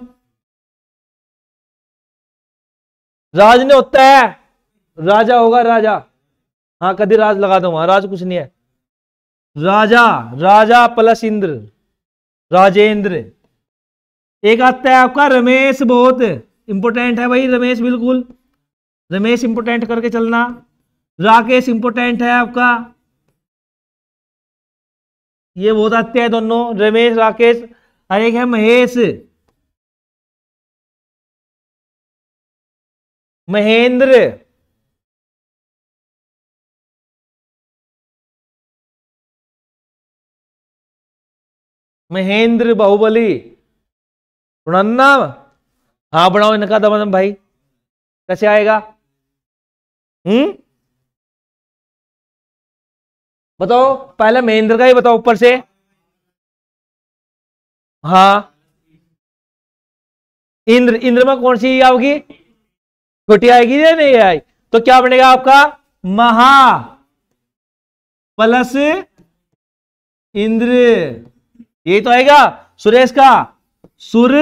राज ने होता है राजा होगा राजा हाँ कभी राज लगा दो राज कुछ नहीं है राजा राजा प्लस इंद्र राजेंद्र एक आता है आपका रमेश बहुत इंपोर्टेंट है भाई रमेश बिल्कुल रमेश इंपोर्टेंट करके चलना राकेश इंपोर्टेंट है आपका ये बहुत आते हैं दोनों रमेश राकेश और एक है महेश महेंद्र महेंद्र बाहुबली प्रणन्ना हाँ बनाओ इनका दमन भाई कैसे आएगा हम्म बताओ पहले महेंद्र का ही बताओ ऊपर से हाँ इंद्र इंद्र में कौन सी आओगी छोटी आएगी या नहीं आई तो क्या बनेगा आपका महा प्लस इंद्र यही तो आएगा सुरेश का सुर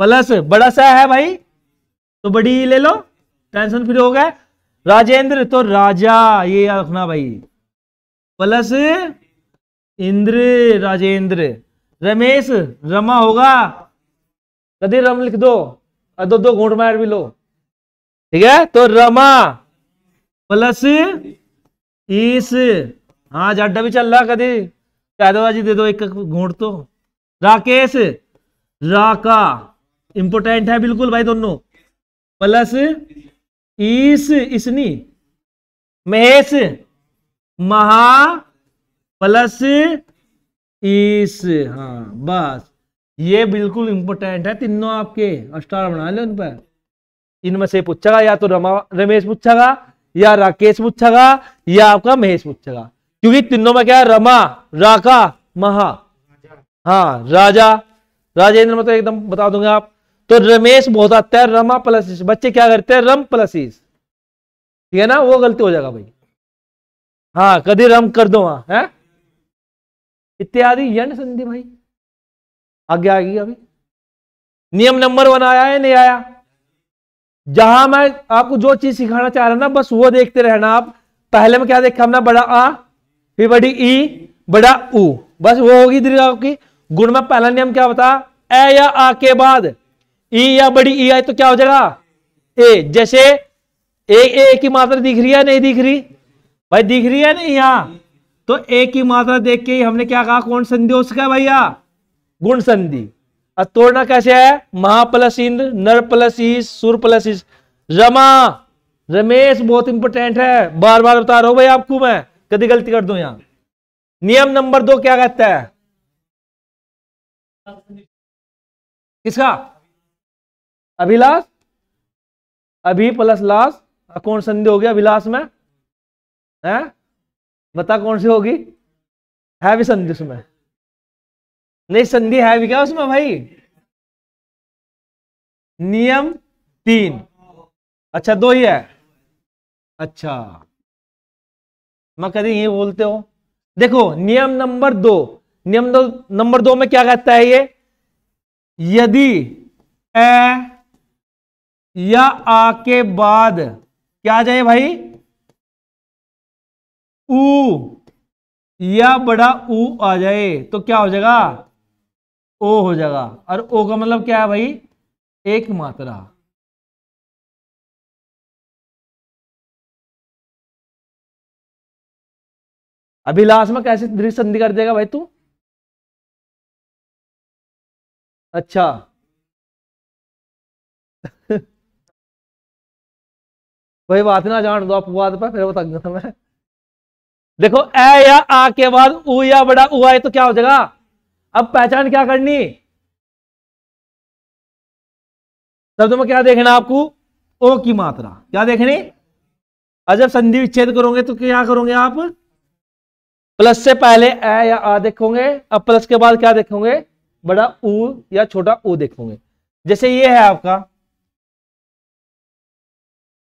प्लस बड़ा सा है भाई तो बड़ी ले लो टेंशन फ्री हो गए राजेंद्र तो राजा ये याद रखना भाई प्लस इंद्र राजेंद्र रमेश रमा होगा कभी रम लिख दो दो दो घोट मार भी लो ठीक है तो रमा प्लस ईस हाँ जाडा भी चल रहा कदी जी दे दो एक घूट तो राकेश राका इंपोर्टेंट है बिल्कुल भाई दोनों प्लस ईस इसनी महेश महा प्लस ईस हाँ बस ये बिल्कुल इंपोर्टेंट है तीनों आपके स्टार बना लो उन पर इनमें से पूछेगा या तो रमा रमेश पूछेगा या राकेश पूछेगा या आपका महेश पूछेगा क्योंकि तीनों में क्या है रमा राका महा हाँ राजा राजेंद्र मतलब एकदम बता दूंगा आप तो रमेश बहुत आता है रमा प्लस बच्चे क्या करते हैं रम प्लस ठीक है ना वो गलती हो जाएगा भाई हाँ कभी रम कर दो हाँ है इत्यादि यण संधि भाई आगे आ गई अभी नियम नंबर वन आया है नहीं आया जहां मैं आपको जो चीज सिखाना चाह रहा ना बस वो देखते रहना आप पहले में क्या देखा हमने बड़ा आ फिर बड़ी ई e, बड़ा ऊ बस वो होगी दीर्घ आपकी गुण में पहला नियम क्या बताया ए या आ के बाद ई e या बड़ी ई e आई तो क्या हो जाएगा ए जैसे ए ए की मात्रा दिख रही है नहीं दिख रही भाई दिख रही है नहीं यहां तो ए की मात्रा देख के ही हमने क्या कहा कौन संधि हो सका भैया गुण संधि तोड़ना कैसे है महा प्लस इंद्र नर प्लस ईस सुर प्लस ईस रमा रमेश बहुत इंपॉर्टेंट है बार बार बता रहा हूं भाई आपको मैं कभी गलती कर दो यहां नियम नंबर दो क्या कहता है किसका अभिलाष अभी प्लस लाश कौन संधि होगी अभिलाष में है बता कौन सी होगी है भी संधि उसमें नहीं संधि है भी क्या उसमें भाई नियम तीन अच्छा दो ही है अच्छा मैं कभी ये बोलते हो देखो नियम नंबर दो नियम दो, नंबर दो में क्या कहता है ये यदि ए या आ के बाद क्या आ जाए भाई उ या बड़ा ऊ आ जाए तो क्या हो जाएगा ओ हो जाएगा और ओ का मतलब क्या है भाई एक मात्रा अभिलाष में कैसे दृढ़ संधि कर देगा भाई तू अच्छा [LAUGHS] कोई बात ना जान दो अपवाद पर फिर वो था मैं देखो ए या आ के बाद ऊ या बड़ा ऊ आए तो क्या हो जाएगा अब पहचान क्या करनी तो में क्या देखना आपको ओ की मात्रा क्या देखनी अजब जब संधि विच्छेद करोगे तो क्या करोगे आप प्लस से पहले ए या आ देखोगे अब प्लस के बाद क्या देखोगे बड़ा ऊ या छोटा ऊ देखोगे जैसे ये है आपका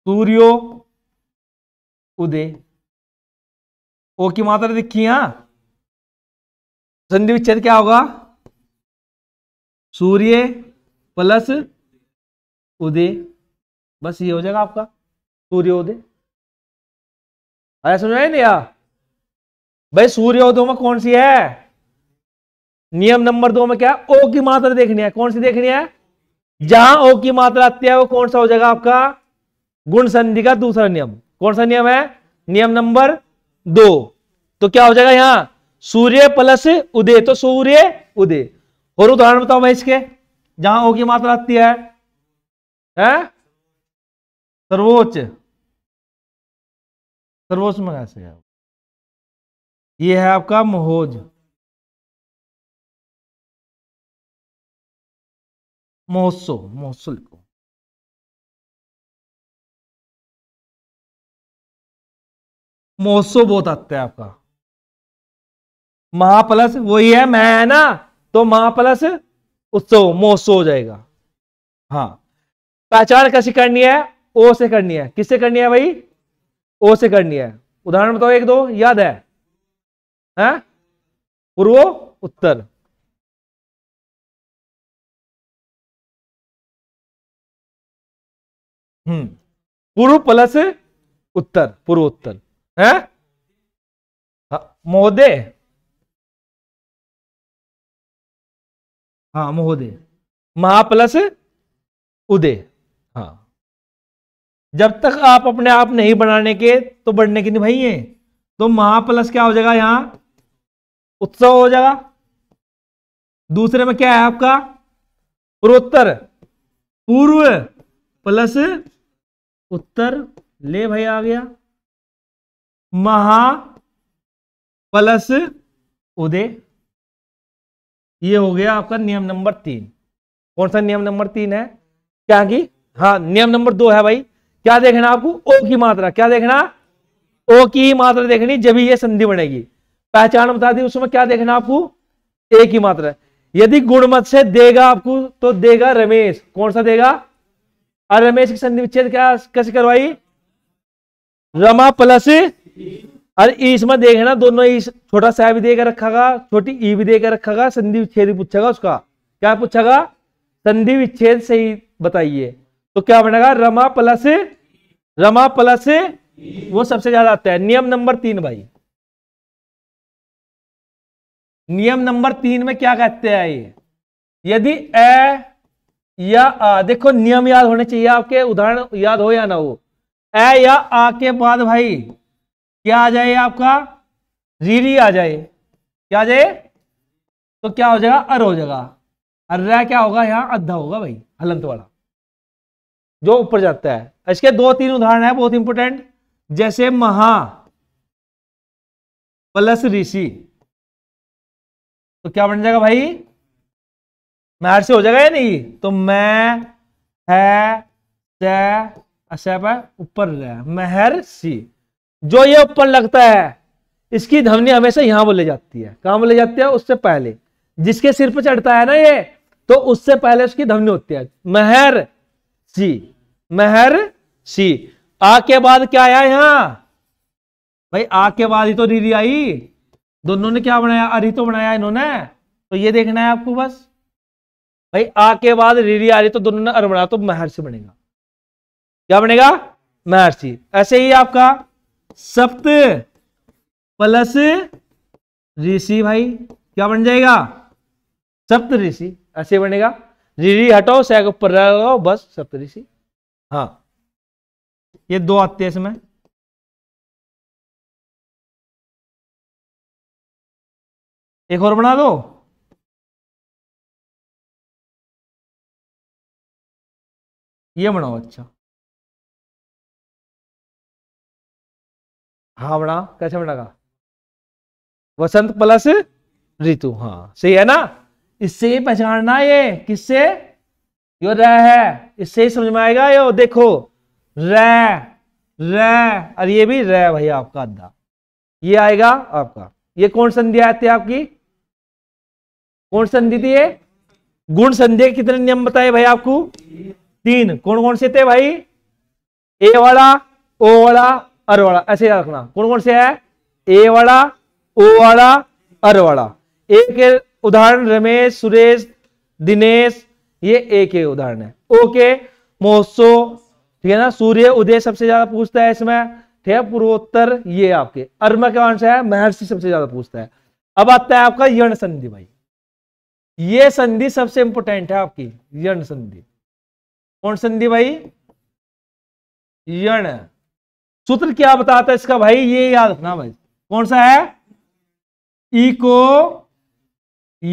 सूर्यो उदय ओ की मात्रा दिखी हाँ संधि विच्छेद क्या होगा सूर्य प्लस उदय बस ये हो जाएगा आपका सूर्योदय अरे समझाए नहीं यार भाई सूर्योदय में कौन सी है नियम नंबर दो में क्या ओ की मात्रा देखनी है कौन सी देखनी है जहां ओ की मात्रा आती है वो कौन सा हो जाएगा आपका गुण संधि का दूसरा नियम कौन सा नियम है नियम नंबर दो तो क्या हो जाएगा यहां सूर्य प्लस उदय तो सूर्य उदय और उदाहरण बताओ मैं इसके जहां ओ की मात्रा आती है, है? सर्वोच्च सर्वोच्च में कैसे ये है आपका मोहोज मोहसो मोहसो लिखो मोहसो बहुत आता है आपका महा प्लस वही है मैं है ना तो महा प्लस उत्सव मोहसो हो जाएगा हाँ पहचान कैसी करनी है ओ से करनी है किससे करनी है भाई ओ से करनी है उदाहरण बताओ एक दो याद है है पूर्वो उत्तर हम्म पूर्व प्लस उत्तर पूर्व उत्तर है हाँ, महोदय हाँ महोदय महा प्लस उदय हाँ जब तक आप अपने आप नहीं बनाने के तो बढ़ने के नहीं भाई है तो महा प्लस क्या हो जाएगा यहां उत्सव हो जाएगा दूसरे में क्या है आपका पूर्वोत्तर पूर्व प्लस उत्तर ले भाई आ गया महा प्लस उदय ये हो गया आपका नियम नंबर तीन कौन सा नियम नंबर तीन है क्या की हाँ नियम नंबर दो है भाई क्या देखना आपको ओ की मात्रा क्या देखना ओ की मात्रा देखनी जब ये संधि बनेगी पहचान बता दी उसमें क्या देखना आपको एक ही मात्रा यदि गुणमत से देगा आपको तो देगा रमेश कौन सा देगा और रमेश की संधि विच्छेद क्या कैसे करवाई रमा प्लस और इसमें देखना दोनों ईस छोटा सा भी देकर रखेगा छोटी ई भी देकर रखेगा संधि विच्छेद पूछेगा उसका क्या पूछेगा संधि विच्छेद सही बताइए तो क्या बनेगा रमा प्लस रमा प्लस वो सबसे ज्यादा आता है नियम नंबर तीन भाई नियम नंबर तीन में क्या कहते हैं ये यदि ए या आ देखो नियम याद होने चाहिए आपके उदाहरण याद हो या ना हो ए या आ के बाद भाई क्या आ जाए आपका रीरी आ जाए क्या आ जाए तो क्या हो जाएगा अर हो जाएगा अर्रा क्या होगा यहाँ अद्धा होगा भाई हलंत वाला जो ऊपर जाता है इसके दो तीन उदाहरण है बहुत इंपॉर्टेंट जैसे महा प्लस ऋषि तो क्या बन जाएगा भाई मैर से हो जाएगा या नहीं तो मैं है ऊपर महर सी जो ये ऊपर लगता है इसकी ध्वनि हमेशा यहां बोले जाती है कहां बोले जाती है उससे पहले जिसके सिर पर चढ़ता है ना ये तो उससे पहले उसकी ध्वनि होती है महर सी महर सी आ के बाद क्या आया यहां भाई आ के बाद ही तो रीरी आई दोनों ने क्या बनाया अरी तो बनाया इन्होंने तो ये देखना है आपको बस भाई आ के बाद रीरी रही तो दोनों ने अर बनाया तो महर्षि बनेगा क्या बनेगा महर्षि ऐसे ही आपका सप्त प्लस ऋषि भाई क्या बन जाएगा सप्त ऋषि ऐसे बनेगा रीरी हटो सैक ऊपर बस सप्त ऋषि हाँ ये दो आते हैं इसमें एक और बना दो ये बनाओ अच्छा हाँ बना कैसे बनागा वसंत प्लस ऋतु हाँ सही है ना इससे ही पहचानना ये किससे यो रह है इससे ही समझ में आएगा यो देखो रह रह और ये भी रह भैया आपका अद्धा ये आएगा आपका ये कौन संध्या आती है आपकी कौन संधि थी ये गुण संधि के कितने नियम बताए भाई आपको तीन कौन कौन से थे भाई ए वाला ओ वाला अर वाला ऐसे याद रखना कौन कौन से है ए वाला ओ वाला अर वाला एक उदाहरण रमेश सुरेश दिनेश ये ए के उदाहरण है ओके महोत्सव ठीक है ना सूर्य उदय सबसे ज्यादा पूछता है इसमें ठीक है पूर्वोत्तर ये आपके अर्मा का आंसर है महर्षि सबसे ज्यादा पूछता है अब आता है आपका यण संधि भाई ये संधि सबसे इंपोर्टेंट है आपकी यण संधि कौन संधि भाई यण सूत्र क्या बताता है इसका भाई ये याद रखना भाई कौन सा है इको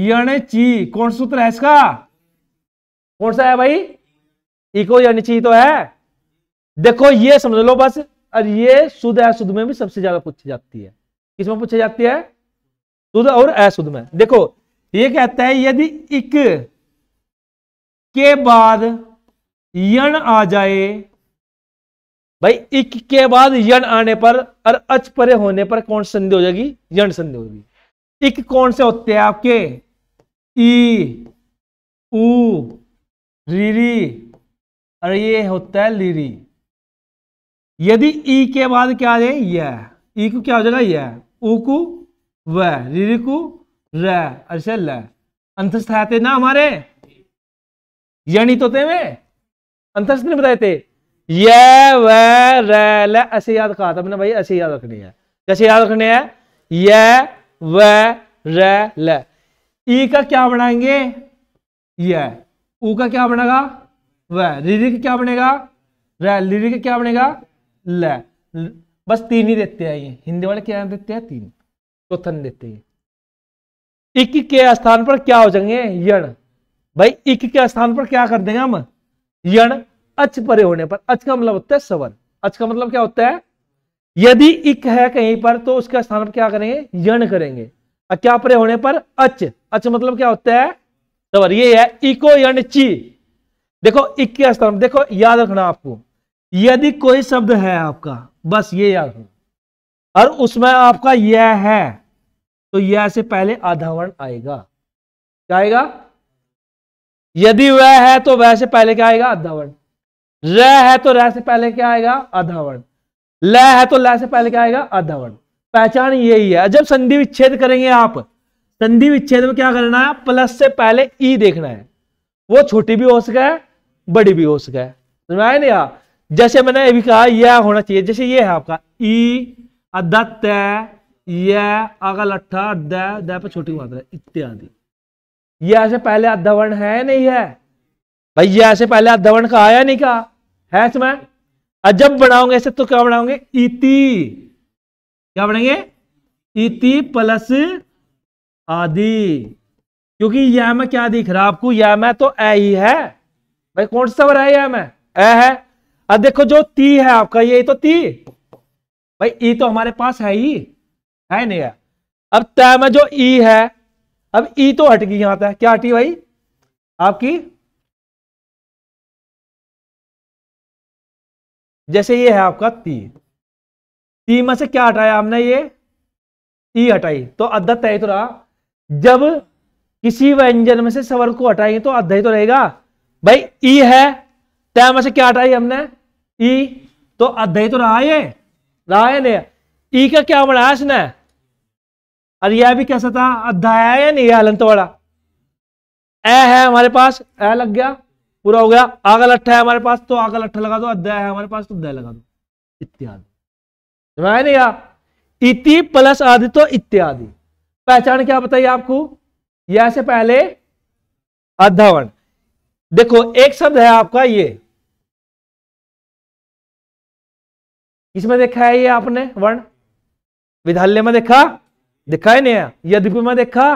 यण ची कौन सूत्र है इसका कौन सा है भाई इको यण ची तो है देखो ये समझ लो बस और ये शुद्ध अशुद्ध में भी सबसे ज्यादा पूछी जाती है किसमें पूछी जाती है शुद्ध और अशुद्ध में देखो ये कहता है यदि इक के बाद यण आ जाए भाई इक के बाद यण आने पर और अच परे होने पर कौन संधि हो जाएगी यण संधि होगी इक कौन से होते हैं आपके ई उ रीरी और ये होता है लीरी यदि ई के बाद क्या आ जाए यह ई को क्या हो जाएगा यह ऊ को वह रीरी को अंतस्थ आए थे ना हमारे यणी तो वे अंतस्थ नहीं बताए थे ये वे ऐसे याद कहा था मैंने भाई ऐसे याद रखनी है कैसे याद रखने है ये वे रे ले ई का क्या बनाएंगे ये ऊ का क्या बनेगा व रिरी क्या बनेगा रे लिरिक क्या बनेगा ल बस तीन ही देते हैं ये हिंदी वाले क्या देते हैं तीन चौथा नहीं देते हैं इक के स्थान पर क्या हो जाएंगे यण भाई इक के स्थान पर क्या कर देंगे हम यण अच परे होने पर अच का मतलब होता है सवर अच का मतलब क्या होता है यदि इक है कहीं पर तो उसके स्थान पर क्या करेंगे यण करेंगे क्या परे होने पर अच अच मतलब क्या होता है सवर ये है इको यण ची देखो इक के स्थान पर देखो याद रखना आपको यदि कोई शब्द है आपका बस ये याद रखना और उसमें आपका यह है तो यह से पहले आधा आएगा क्या आएगा यदि वह है तो वह से पहले क्या आएगा आधा र है तो र से पहले क्या आएगा आधा ल है तो ल से पहले क्या आएगा आधा पहचान यही है जब संधि विच्छेद करेंगे आप संधि विच्छेद में क्या करना है प्लस से पहले ई देखना है वो छोटी भी हो सके बड़ी भी हो सके है नहीं आप जैसे मैंने अभी कहा यह होना चाहिए जैसे ये है आपका ई अदत्त अगल अट्ठा द द पर छोटी मात्रा इत्यादि ये ऐसे पहले अध्यवर्ण है नहीं है भाई ये ऐसे पहले अध्यवर्ण का आया नहीं कहा है इसमें जब बनाओगे ऐसे तो क्या बनाओगे इति क्या बनाएंगे इति प्लस आदि क्योंकि यह में क्या दिख रहा आपको यह में तो ए ही है भाई कौन सा है यह में ए है अब देखो जो ती है आपका ये तो ती भाई ई तो हमारे पास है ही है नहीं है अब तय में जो ई है अब ई तो हट गई यहां तक क्या हटी भाई आपकी जैसे ये है आपका ती ती में से क्या हटाया हमने ये ई हटाई तो अद्धा तय तो रहा जब किसी व्यंजन में से सवर को हटाएंगे तो ही तो रहेगा भाई ई है तय में से क्या हटाई हमने ई तो ही तो रहा ये रहा है नहीं ई का क्या बना इसने और यह भी कैसा था अध्याय है या नहीं वाला ए है हमारे पास ए लग गया पूरा हो गया आगल अट्ठा है हमारे पास तो आगल अट्ठा लगा दो अध्याय है हमारे पास तो अध्याय लगा दो इत्यादि समझ नहीं यार इति प्लस आदि तो इत्यादि पहचान क्या बताइए आपको यह से पहले अध्यावन देखो एक शब्द है आपका ये इसमें देखा है ये आपने वर्ण विधाल्य में देखा देखा ही नहीं यद्यपि में देखा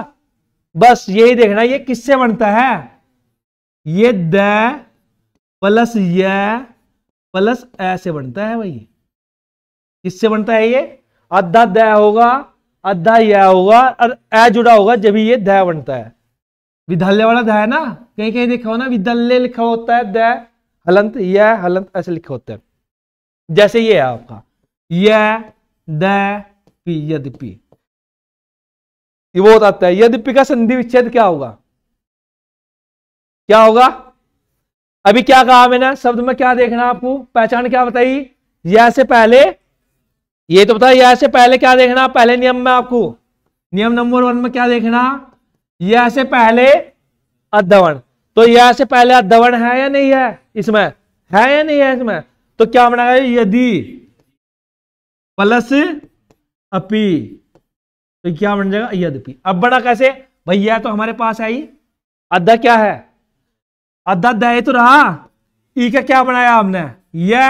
बस यही देखना ये किससे बनता है ये द प्लस य प्लस ए से बनता है भाई किससे बनता है ये अद्धा द होगा अद्धा यह होगा और ए जुड़ा होगा जब ये द बनता है विद्यालय वाला द है ना कहीं कहीं देखा हो ना विद्यालय लिखा होता है द हलंत यह हलंत ऐसे लिखा होता है जैसे ये है आपका यह द पी यद्यपि ये वो बताता है यद्यपि का संधि विच्छेद क्या होगा क्या होगा अभी क्या कहा मैंने शब्द में क्या देखना आपको पहचान क्या बताई यह से पहले ये तो बताया यह से पहले क्या देखना पहले नियम में आपको नियम नंबर वन में क्या देखना यह से पहले अध्यवण तो यह से पहले अध्यवण है या नहीं है इसमें है या नहीं है इसमें तो क्या बनाएगा यदि प्लस अपी तो क्या बन जाएगा यद्यपि अब बड़ा कैसे भैया तो हमारे पास आई अद्धा क्या है अद्धा दया तो रहा ई का क्या बनाया हमने ये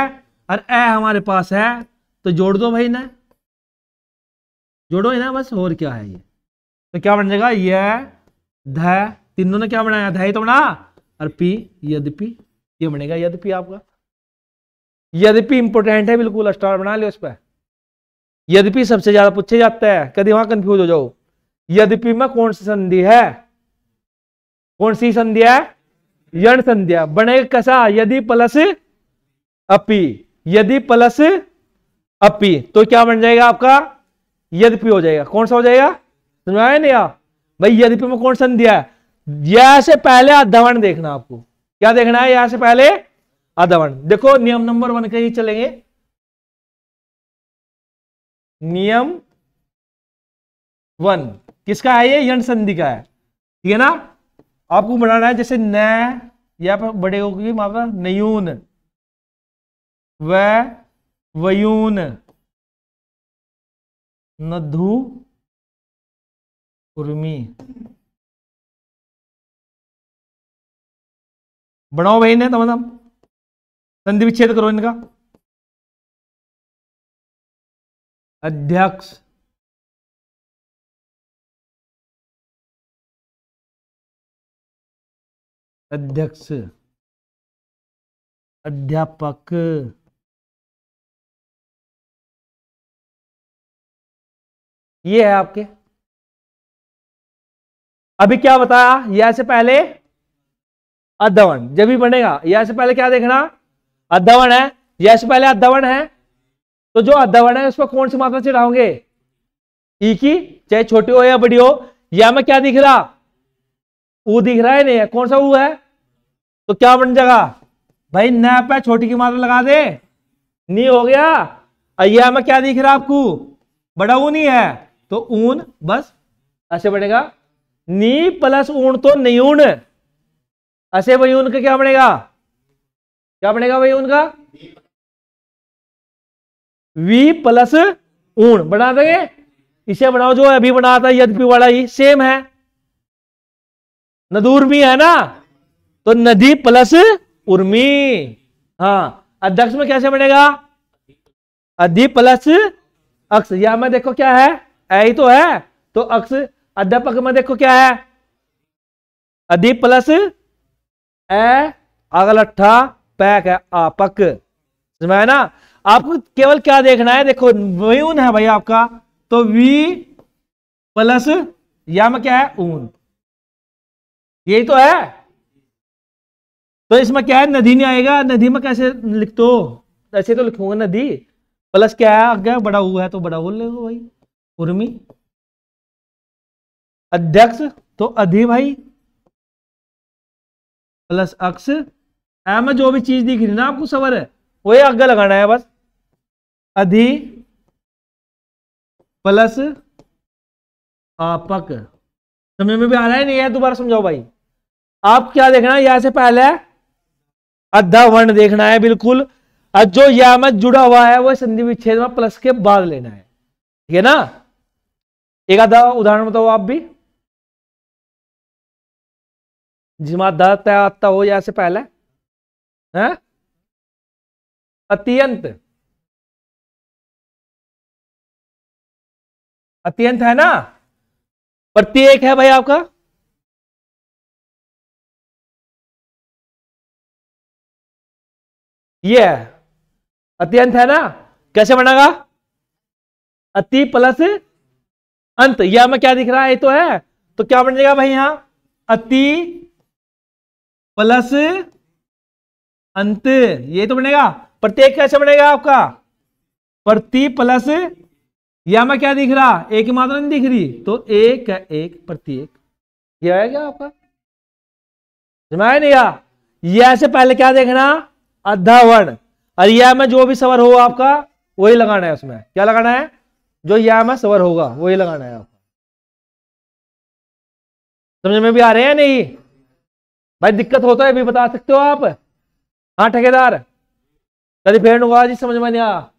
और ए हमारे पास है तो जोड़ दो भाई ने जोड़ो ही ना बस और क्या है ये तो क्या बन जाएगा यह ध तीनों ने क्या बनाया ध तो बना और पी यद्यपि ये बनेगा यद्यपि आपका यद्यपि इंपोर्टेंट है बिल्कुल स्टार बना लियो उस पर यद्यपि सबसे ज्यादा पूछे जाता है कभी वहां कंफ्यूज हो जाओ यद्यपि में कौन सी संधि है कौन सी संधि है यण संध्या बनेगा कैसा यदि प्लस अपी यदि प्लस अपी तो क्या बन जाएगा आपका यद्यपि हो जाएगा कौन सा हो जाएगा समझाया नहीं आप भाई यद्यपि में कौन संध्या है यह से पहले अधवन देखना आपको क्या देखना है यहां से पहले अधवन देखो नियम नंबर वन के ही चलेंगे नियम वन किसका है ये यंट संधि का है ठीक है ना आपको बनाना है जैसे न या पर बड़े होगी मात्रा नयून व वयून नधु उर्मी बनाओ भाई ने तमाम संधि विच्छेद करो इनका अध्यक्ष अध्यक्ष अध्यापक ये है आपके अभी क्या बताया यह से पहले अधवन जब भी बनेगा यह से पहले क्या देखना अधवन है यह से पहले अधवन है तो जो अध्यावरण है उसमें कौन सी मात्रा चढ़ाओगे ई e की चाहे छोटी हो या बड़ी हो या में क्या दिख रहा ऊ दिख रहा है नहीं है कौन सा ऊ है तो क्या बन जाएगा भाई न पे छोटी की मात्रा लगा दे नी हो गया या में क्या दिख रहा आपको बड़ा ऊन नहीं है तो ऊन बस ऐसे बनेगा नी प्लस ऊन तो नहीं ऊन ऐसे भाई उनका क्या बनेगा क्या बनेगा भाई उनका v प्लस ऊन बना देंगे इसे बनाओ जो अभी बना था यद्यपि वाला ही सेम है नदूर भी है ना तो नदी प्लस उर्मी हाँ अध्यक्ष में कैसे बनेगा अधि प्लस अक्ष या में देखो क्या है ऐ तो है तो अक्ष अध्यापक में देखो क्या है अधि प्लस ए अगलठा पैक है आपक समझ ना आपको केवल क्या देखना है देखो व्यून है भाई आपका तो वी प्लस या क्या है ऊन यही तो है तो इसमें क्या है नदी नहीं आएगा नदी में कैसे लिख दो ऐसे तो लिखूंगा नदी प्लस क्या है आगे बड़ा हुआ है तो बड़ा बोल ले भाई उर्मी अध्यक्ष तो अधि भाई प्लस अक्ष एम जो भी चीज दिख रही ना आपको सवर है वही आगे लगाना है बस अधि प्लस आपक समझ में भी आ रहा है नहीं है दोबारा समझाओ भाई आप क्या देखना है यहां से पहले अधा वर्ण देखना है बिल्कुल और जो यह में जुड़ा हुआ है वह संधि विच्छेद में प्लस के बाद लेना है ठीक है ना एक आधा उदाहरण बताओ आप भी जिमा दा आता हो या से पहले है हाँ? अत्यंत अत्यंत है ना प्रत्येक है भाई आपका ये है अत्यंत है ना कैसे बनेगा अति प्लस अंत यह में क्या दिख रहा है ये तो है तो क्या बन जाएगा भाई यहां अति प्लस अंत ये तो बनेगा प्रत्येक कैसे बनेगा आपका प्रति प्लस या मैं क्या दिख रहा एक ही मात्रा नहीं दिख रही तो एक का एक प्रत्येक यह आएगा आपका जमाया नहीं यह से पहले क्या देखना अद्धा वर्ण और यह में जो भी सवर होगा आपका वही लगाना है उसमें क्या लगाना है जो यह में सवर होगा वही लगाना है आपका समझ में भी आ रहे हैं नहीं भाई दिक्कत होता है भी बता सकते हो आप हाँ ठेकेदार कभी बहन को जी समझ में नहीं आया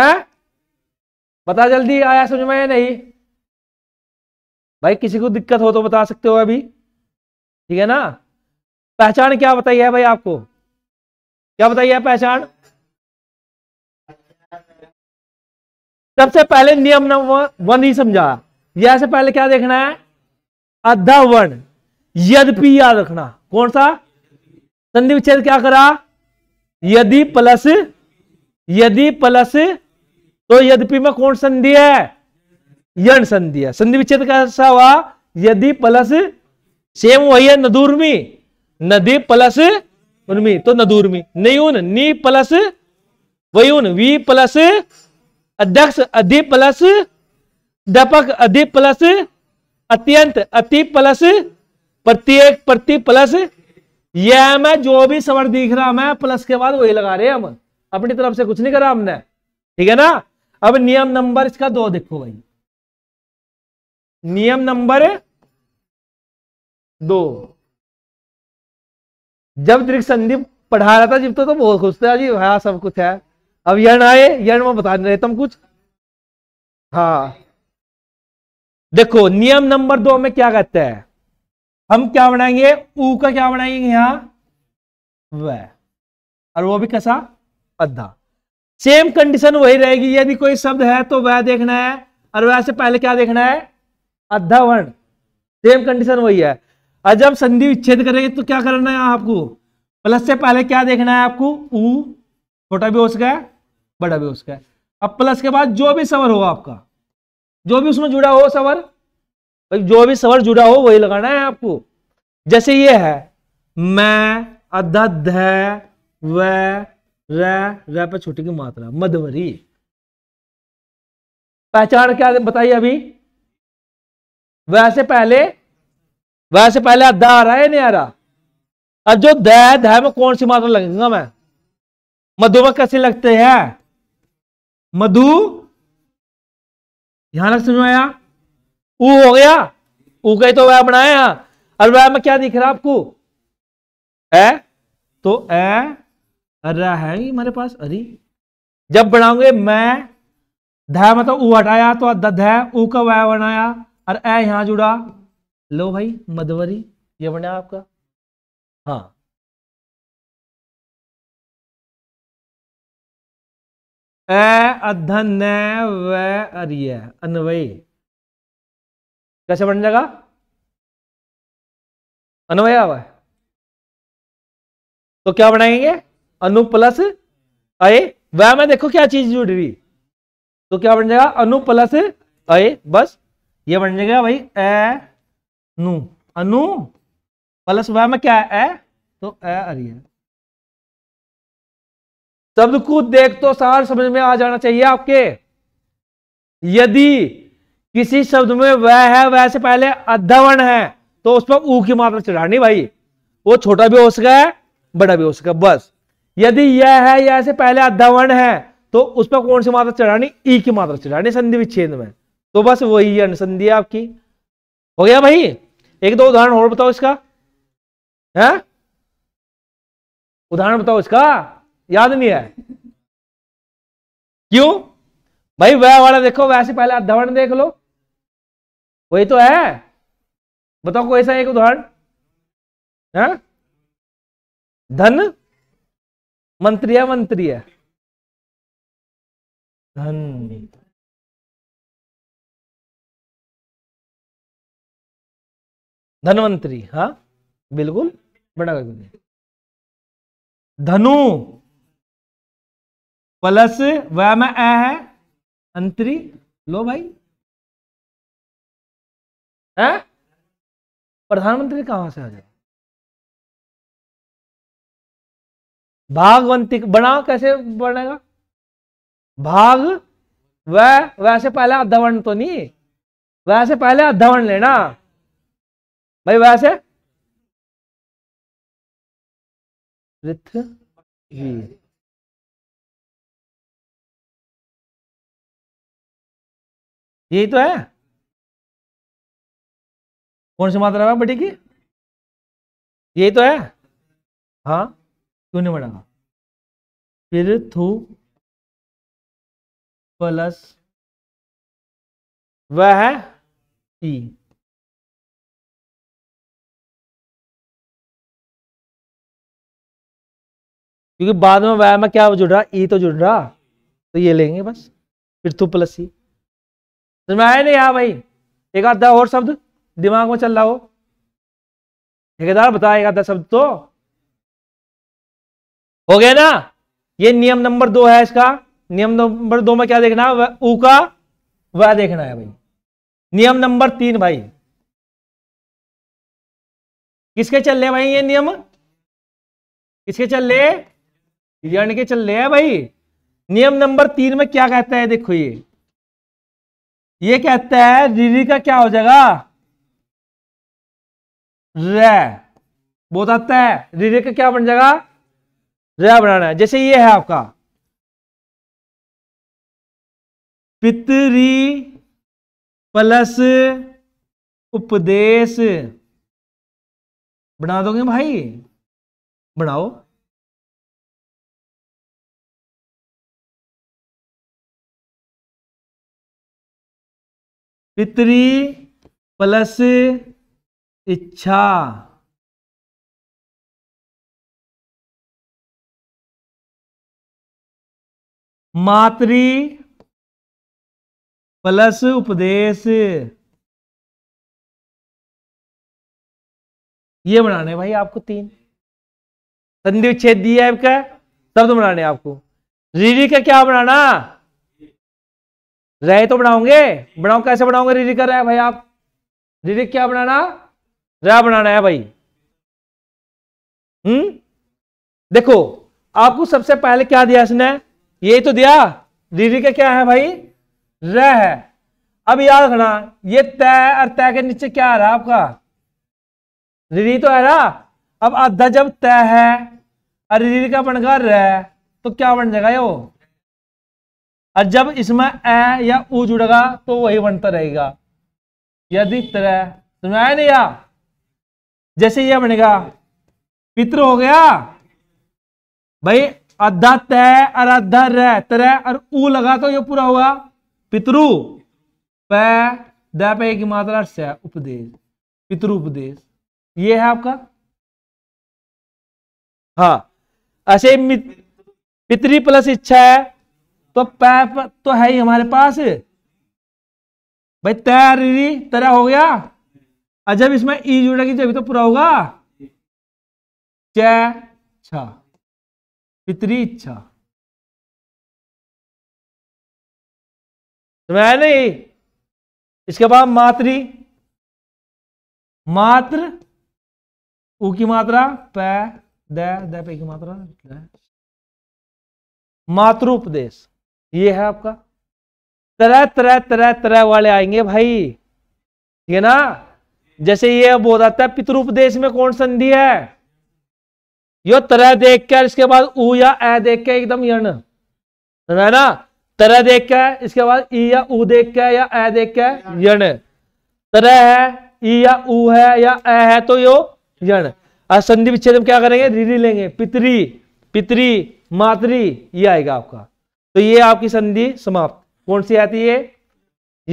है बता जल्दी आया समझ में नहीं भाई किसी को दिक्कत हो तो बता सकते हो अभी ठीक है ना पहचान क्या बताई है भाई आपको क्या बताई है पहचान सबसे पहले नियम नंबर वन ही समझा यह से पहले क्या देखना है अध्यावर्ण यद्यपि याद रखना कौन सा संधि विच्छेद क्या करा यदि प्लस यदि प्लस तो यद्यपि में कौन संधि है यण संधि है संधि विच्छेद कैसा हुआ यदि प्लस सेम वही है नदूर्मी नदी प्लस उन्मी तो नदूर्मी उन नी प्लस वयून वी प्लस अध्यक्ष अधि प्लस दपक अधि प्लस अत्यंत अति प्लस प्रत्येक प्रति प्लस ये मैं जो भी सवर दिख रहा मैं प्लस के बाद वही लगा रहे हम अपनी तरफ से कुछ नहीं करा हमने ठीक है ना अब नियम नंबर इसका दो देखो भाई नियम नंबर दो जब दृक संदीप पढ़ा रहा था जब तो, तो बहुत खुश था जी हाँ सब कुछ है अब यण आए यण में बता नहीं रहे तुम कुछ हाँ देखो नियम नंबर दो में क्या कहते हैं हम क्या बनाएंगे ऊ का क्या बनाएंगे यहां वह और वो भी कैसा अद्धा सेम कंडीशन वही रहेगी यदि कोई शब्द है तो वह देखना है और वह से पहले क्या देखना है अद्धा वर्ण सेम कंडीशन वही है और जब संधि विच्छेद करेंगे तो क्या करना है आपको प्लस से पहले क्या देखना है आपको ऊ छोटा भी हो सका है बड़ा भी हो सका है अब प्लस के बाद जो भी सवर हो आपका जो भी उसमें जुड़ा हो सवर भाई जो भी सवर जुड़ा हो वही लगाना है आपको जैसे ये है मैं अधध पर छोटी की मात्रा मधवरी पहचान क्या बताइए अभी वैसे पहले वैसे पहले अध आ रहा है नहीं आ रहा अब जो द ध में कौन सी मात्रा लगेगा मैं मधु में कैसे लगते हैं मधु यहां लग समझ आया ऊ हो गया ऊ का ही तो वह बनाया और वह में क्या दिख रहा आपको ए तो ए अरे है ही मेरे पास अरे जब बनाऊंगे मैं धै मतलब ऊ हटाया तो धै ऊ का वह बनाया और ए यहां जुड़ा लो भाई मधुवरी ये बना आपका हाँ ए अधन व अरिय अनवय कैसे बन जाएगा अनवय अवय तो क्या बनाएंगे अनु प्लस अय वह में देखो क्या चीज जुड़ रही तो क्या बन जाएगा अनु प्लस अय बस ये बन जाएगा भाई ए नु अनु प्लस वह में क्या है ए तो ए अरे शब्द को देख तो सार समझ में आ जाना चाहिए आपके यदि किसी शब्द में वह है वह से पहले अधवन है तो उस पर ऊ की मात्रा चढ़ानी भाई वो छोटा भी हो सका है बड़ा भी हो सका बस यदि यह है यह से पहले अधवन है तो उस पर कौन सी मात्रा चढ़ानी ई की मात्रा चढ़ानी संधि विच्छेद में तो बस वही अनुसंधि आपकी हो गया भाई एक दो उदाहरण और बताओ इसका है उदाहरण बताओ इसका याद नहीं है क्यों भाई वह वाला देखो वैसे पहले अधवन देख लो वही तो है बताओ कोई ऐसा एक उदाहरण है हाँ? धन मंत्री मंत्री है धन धनवंतरी हाँ बिल्कुल बड़ा धनु प्लस वह में ए है अंतरी लो भाई है प्रधानमंत्री कहां से आ जाए भागवंती बना कैसे बनेगा भाग वह वैसे पहले अधवर्ण तो नहीं वैसे पहले अधवर्ण लेना भाई वैसे पृथ्वी यही तो है कौन सी मात्रा बटी की यही तो है हाँ क्यों नहीं बढ़ेगा थू प्लस वह है ई क्योंकि बाद में वह में क्या जुड़ रहा ई तो जुड़ रहा तो ये लेंगे बस फिर थू प्लस ई समझ आया नहीं यहां भाई एक आधा और शब्द दिमाग में चल रहा हो ठेकेदार बताएगा था शब्द तो हो गया ना ये नियम नंबर दो है इसका नियम नंबर दो में क्या देखना है ऊ का वह देखना है भाई नियम नंबर तीन भाई किसके चल रहे भाई ये नियम किसके चल रहे यर्ण के चल रहे हैं भाई नियम नंबर तीन में क्या कहता है देखो ये ये कहता है रिरी का क्या हो जाएगा रे बहुत आता है रिरे रे का क्या बन जाएगा रे बनाना है जैसे ये है आपका पितरी प्लस उपदेश बना दोगे भाई बनाओ पितरी प्लस इच्छा मातृ प्लस उपदेश ये बनाने भाई आपको तीन संधि उच्छेद दिया है आपका शब्द तो बनाने आपको रीरी का क्या बनाना रहे तो बनाओगे बनाओ कैसे बनाओगे रीरी का रहे भाई आप रीरी क्या बनाना रहा बनाना है भाई हम्म देखो आपको सबसे पहले क्या दिया इसने यही तो दिया दीदी का क्या है भाई र है अब याद रखना ये तय और तय के नीचे क्या आ रहा है आपका डीडी तो आ रहा अब आधा जब तय है और डीडी का बनकर रह र तो क्या बन जाएगा यो और जब इसमें ए या ऊ जुड़ेगा तो वही बनता रहेगा यदि तरह आया नहीं यार जैसे यह बनेगा पितृ हो गया भाई अधा तय और अधा रह तर और ऊ लगा तो ये पूरा हुआ पितरु पै पे की मात्रा से उपदेश पितरु उपदेश ये है आपका हाँ ऐसे पितरी प्लस इच्छा है तो पै तो है ही हमारे पास भाई तैरी तरह हो गया जब इसमें ई जुड़ा की जब तो पूरा होगा च पितरी इच्छा तो नहीं इसके बाद मातृ मात्र ऊ की मात्रा प द द पे की मात्रा मातृ उपदेश ये है आपका तरह तरह तरह तरह वाले आएंगे भाई ठीक है ना जैसे ये अब हो जाता है पितृपदेश में कौन संधि है यो तरह देख कर इसके बाद ऊ या ए देख के एकदम यण है ना तरह देख के इसके बाद ई या ऊ देख के या ए देख के यण तरह है ई या ऊ है या ए है तो यो यण और संधि विच्छेद क्या करेंगे रीरी लेंगे पितरी पितरी मातरी ये आएगा आपका तो ये आपकी संधि समाप्त कौन सी आती है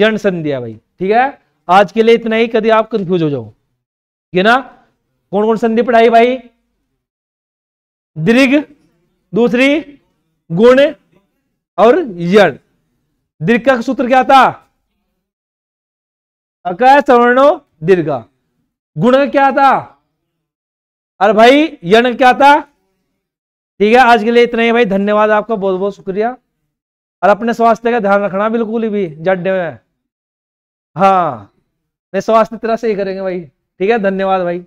यण संधि है भाई ठीक है आज के लिए इतना ही कभी आप कंफ्यूज हो जाओ ठीक है ना कौन कौन संधि पढ़ाई भाई दीर्घ दूसरी गुण और यण दीर्घ का सूत्र क्या था अकाय सवर्णो दीर्घ गुण क्या था अरे भाई यण क्या था ठीक है आज के लिए इतना ही भाई धन्यवाद आपका बहुत बहुत शुक्रिया और अपने स्वास्थ्य का ध्यान रखना बिल्कुल भी जड्डे में हाँ नहीं स्वास्थ्य तरह तेरा से ही करेंगे भाई ठीक है धन्यवाद भाई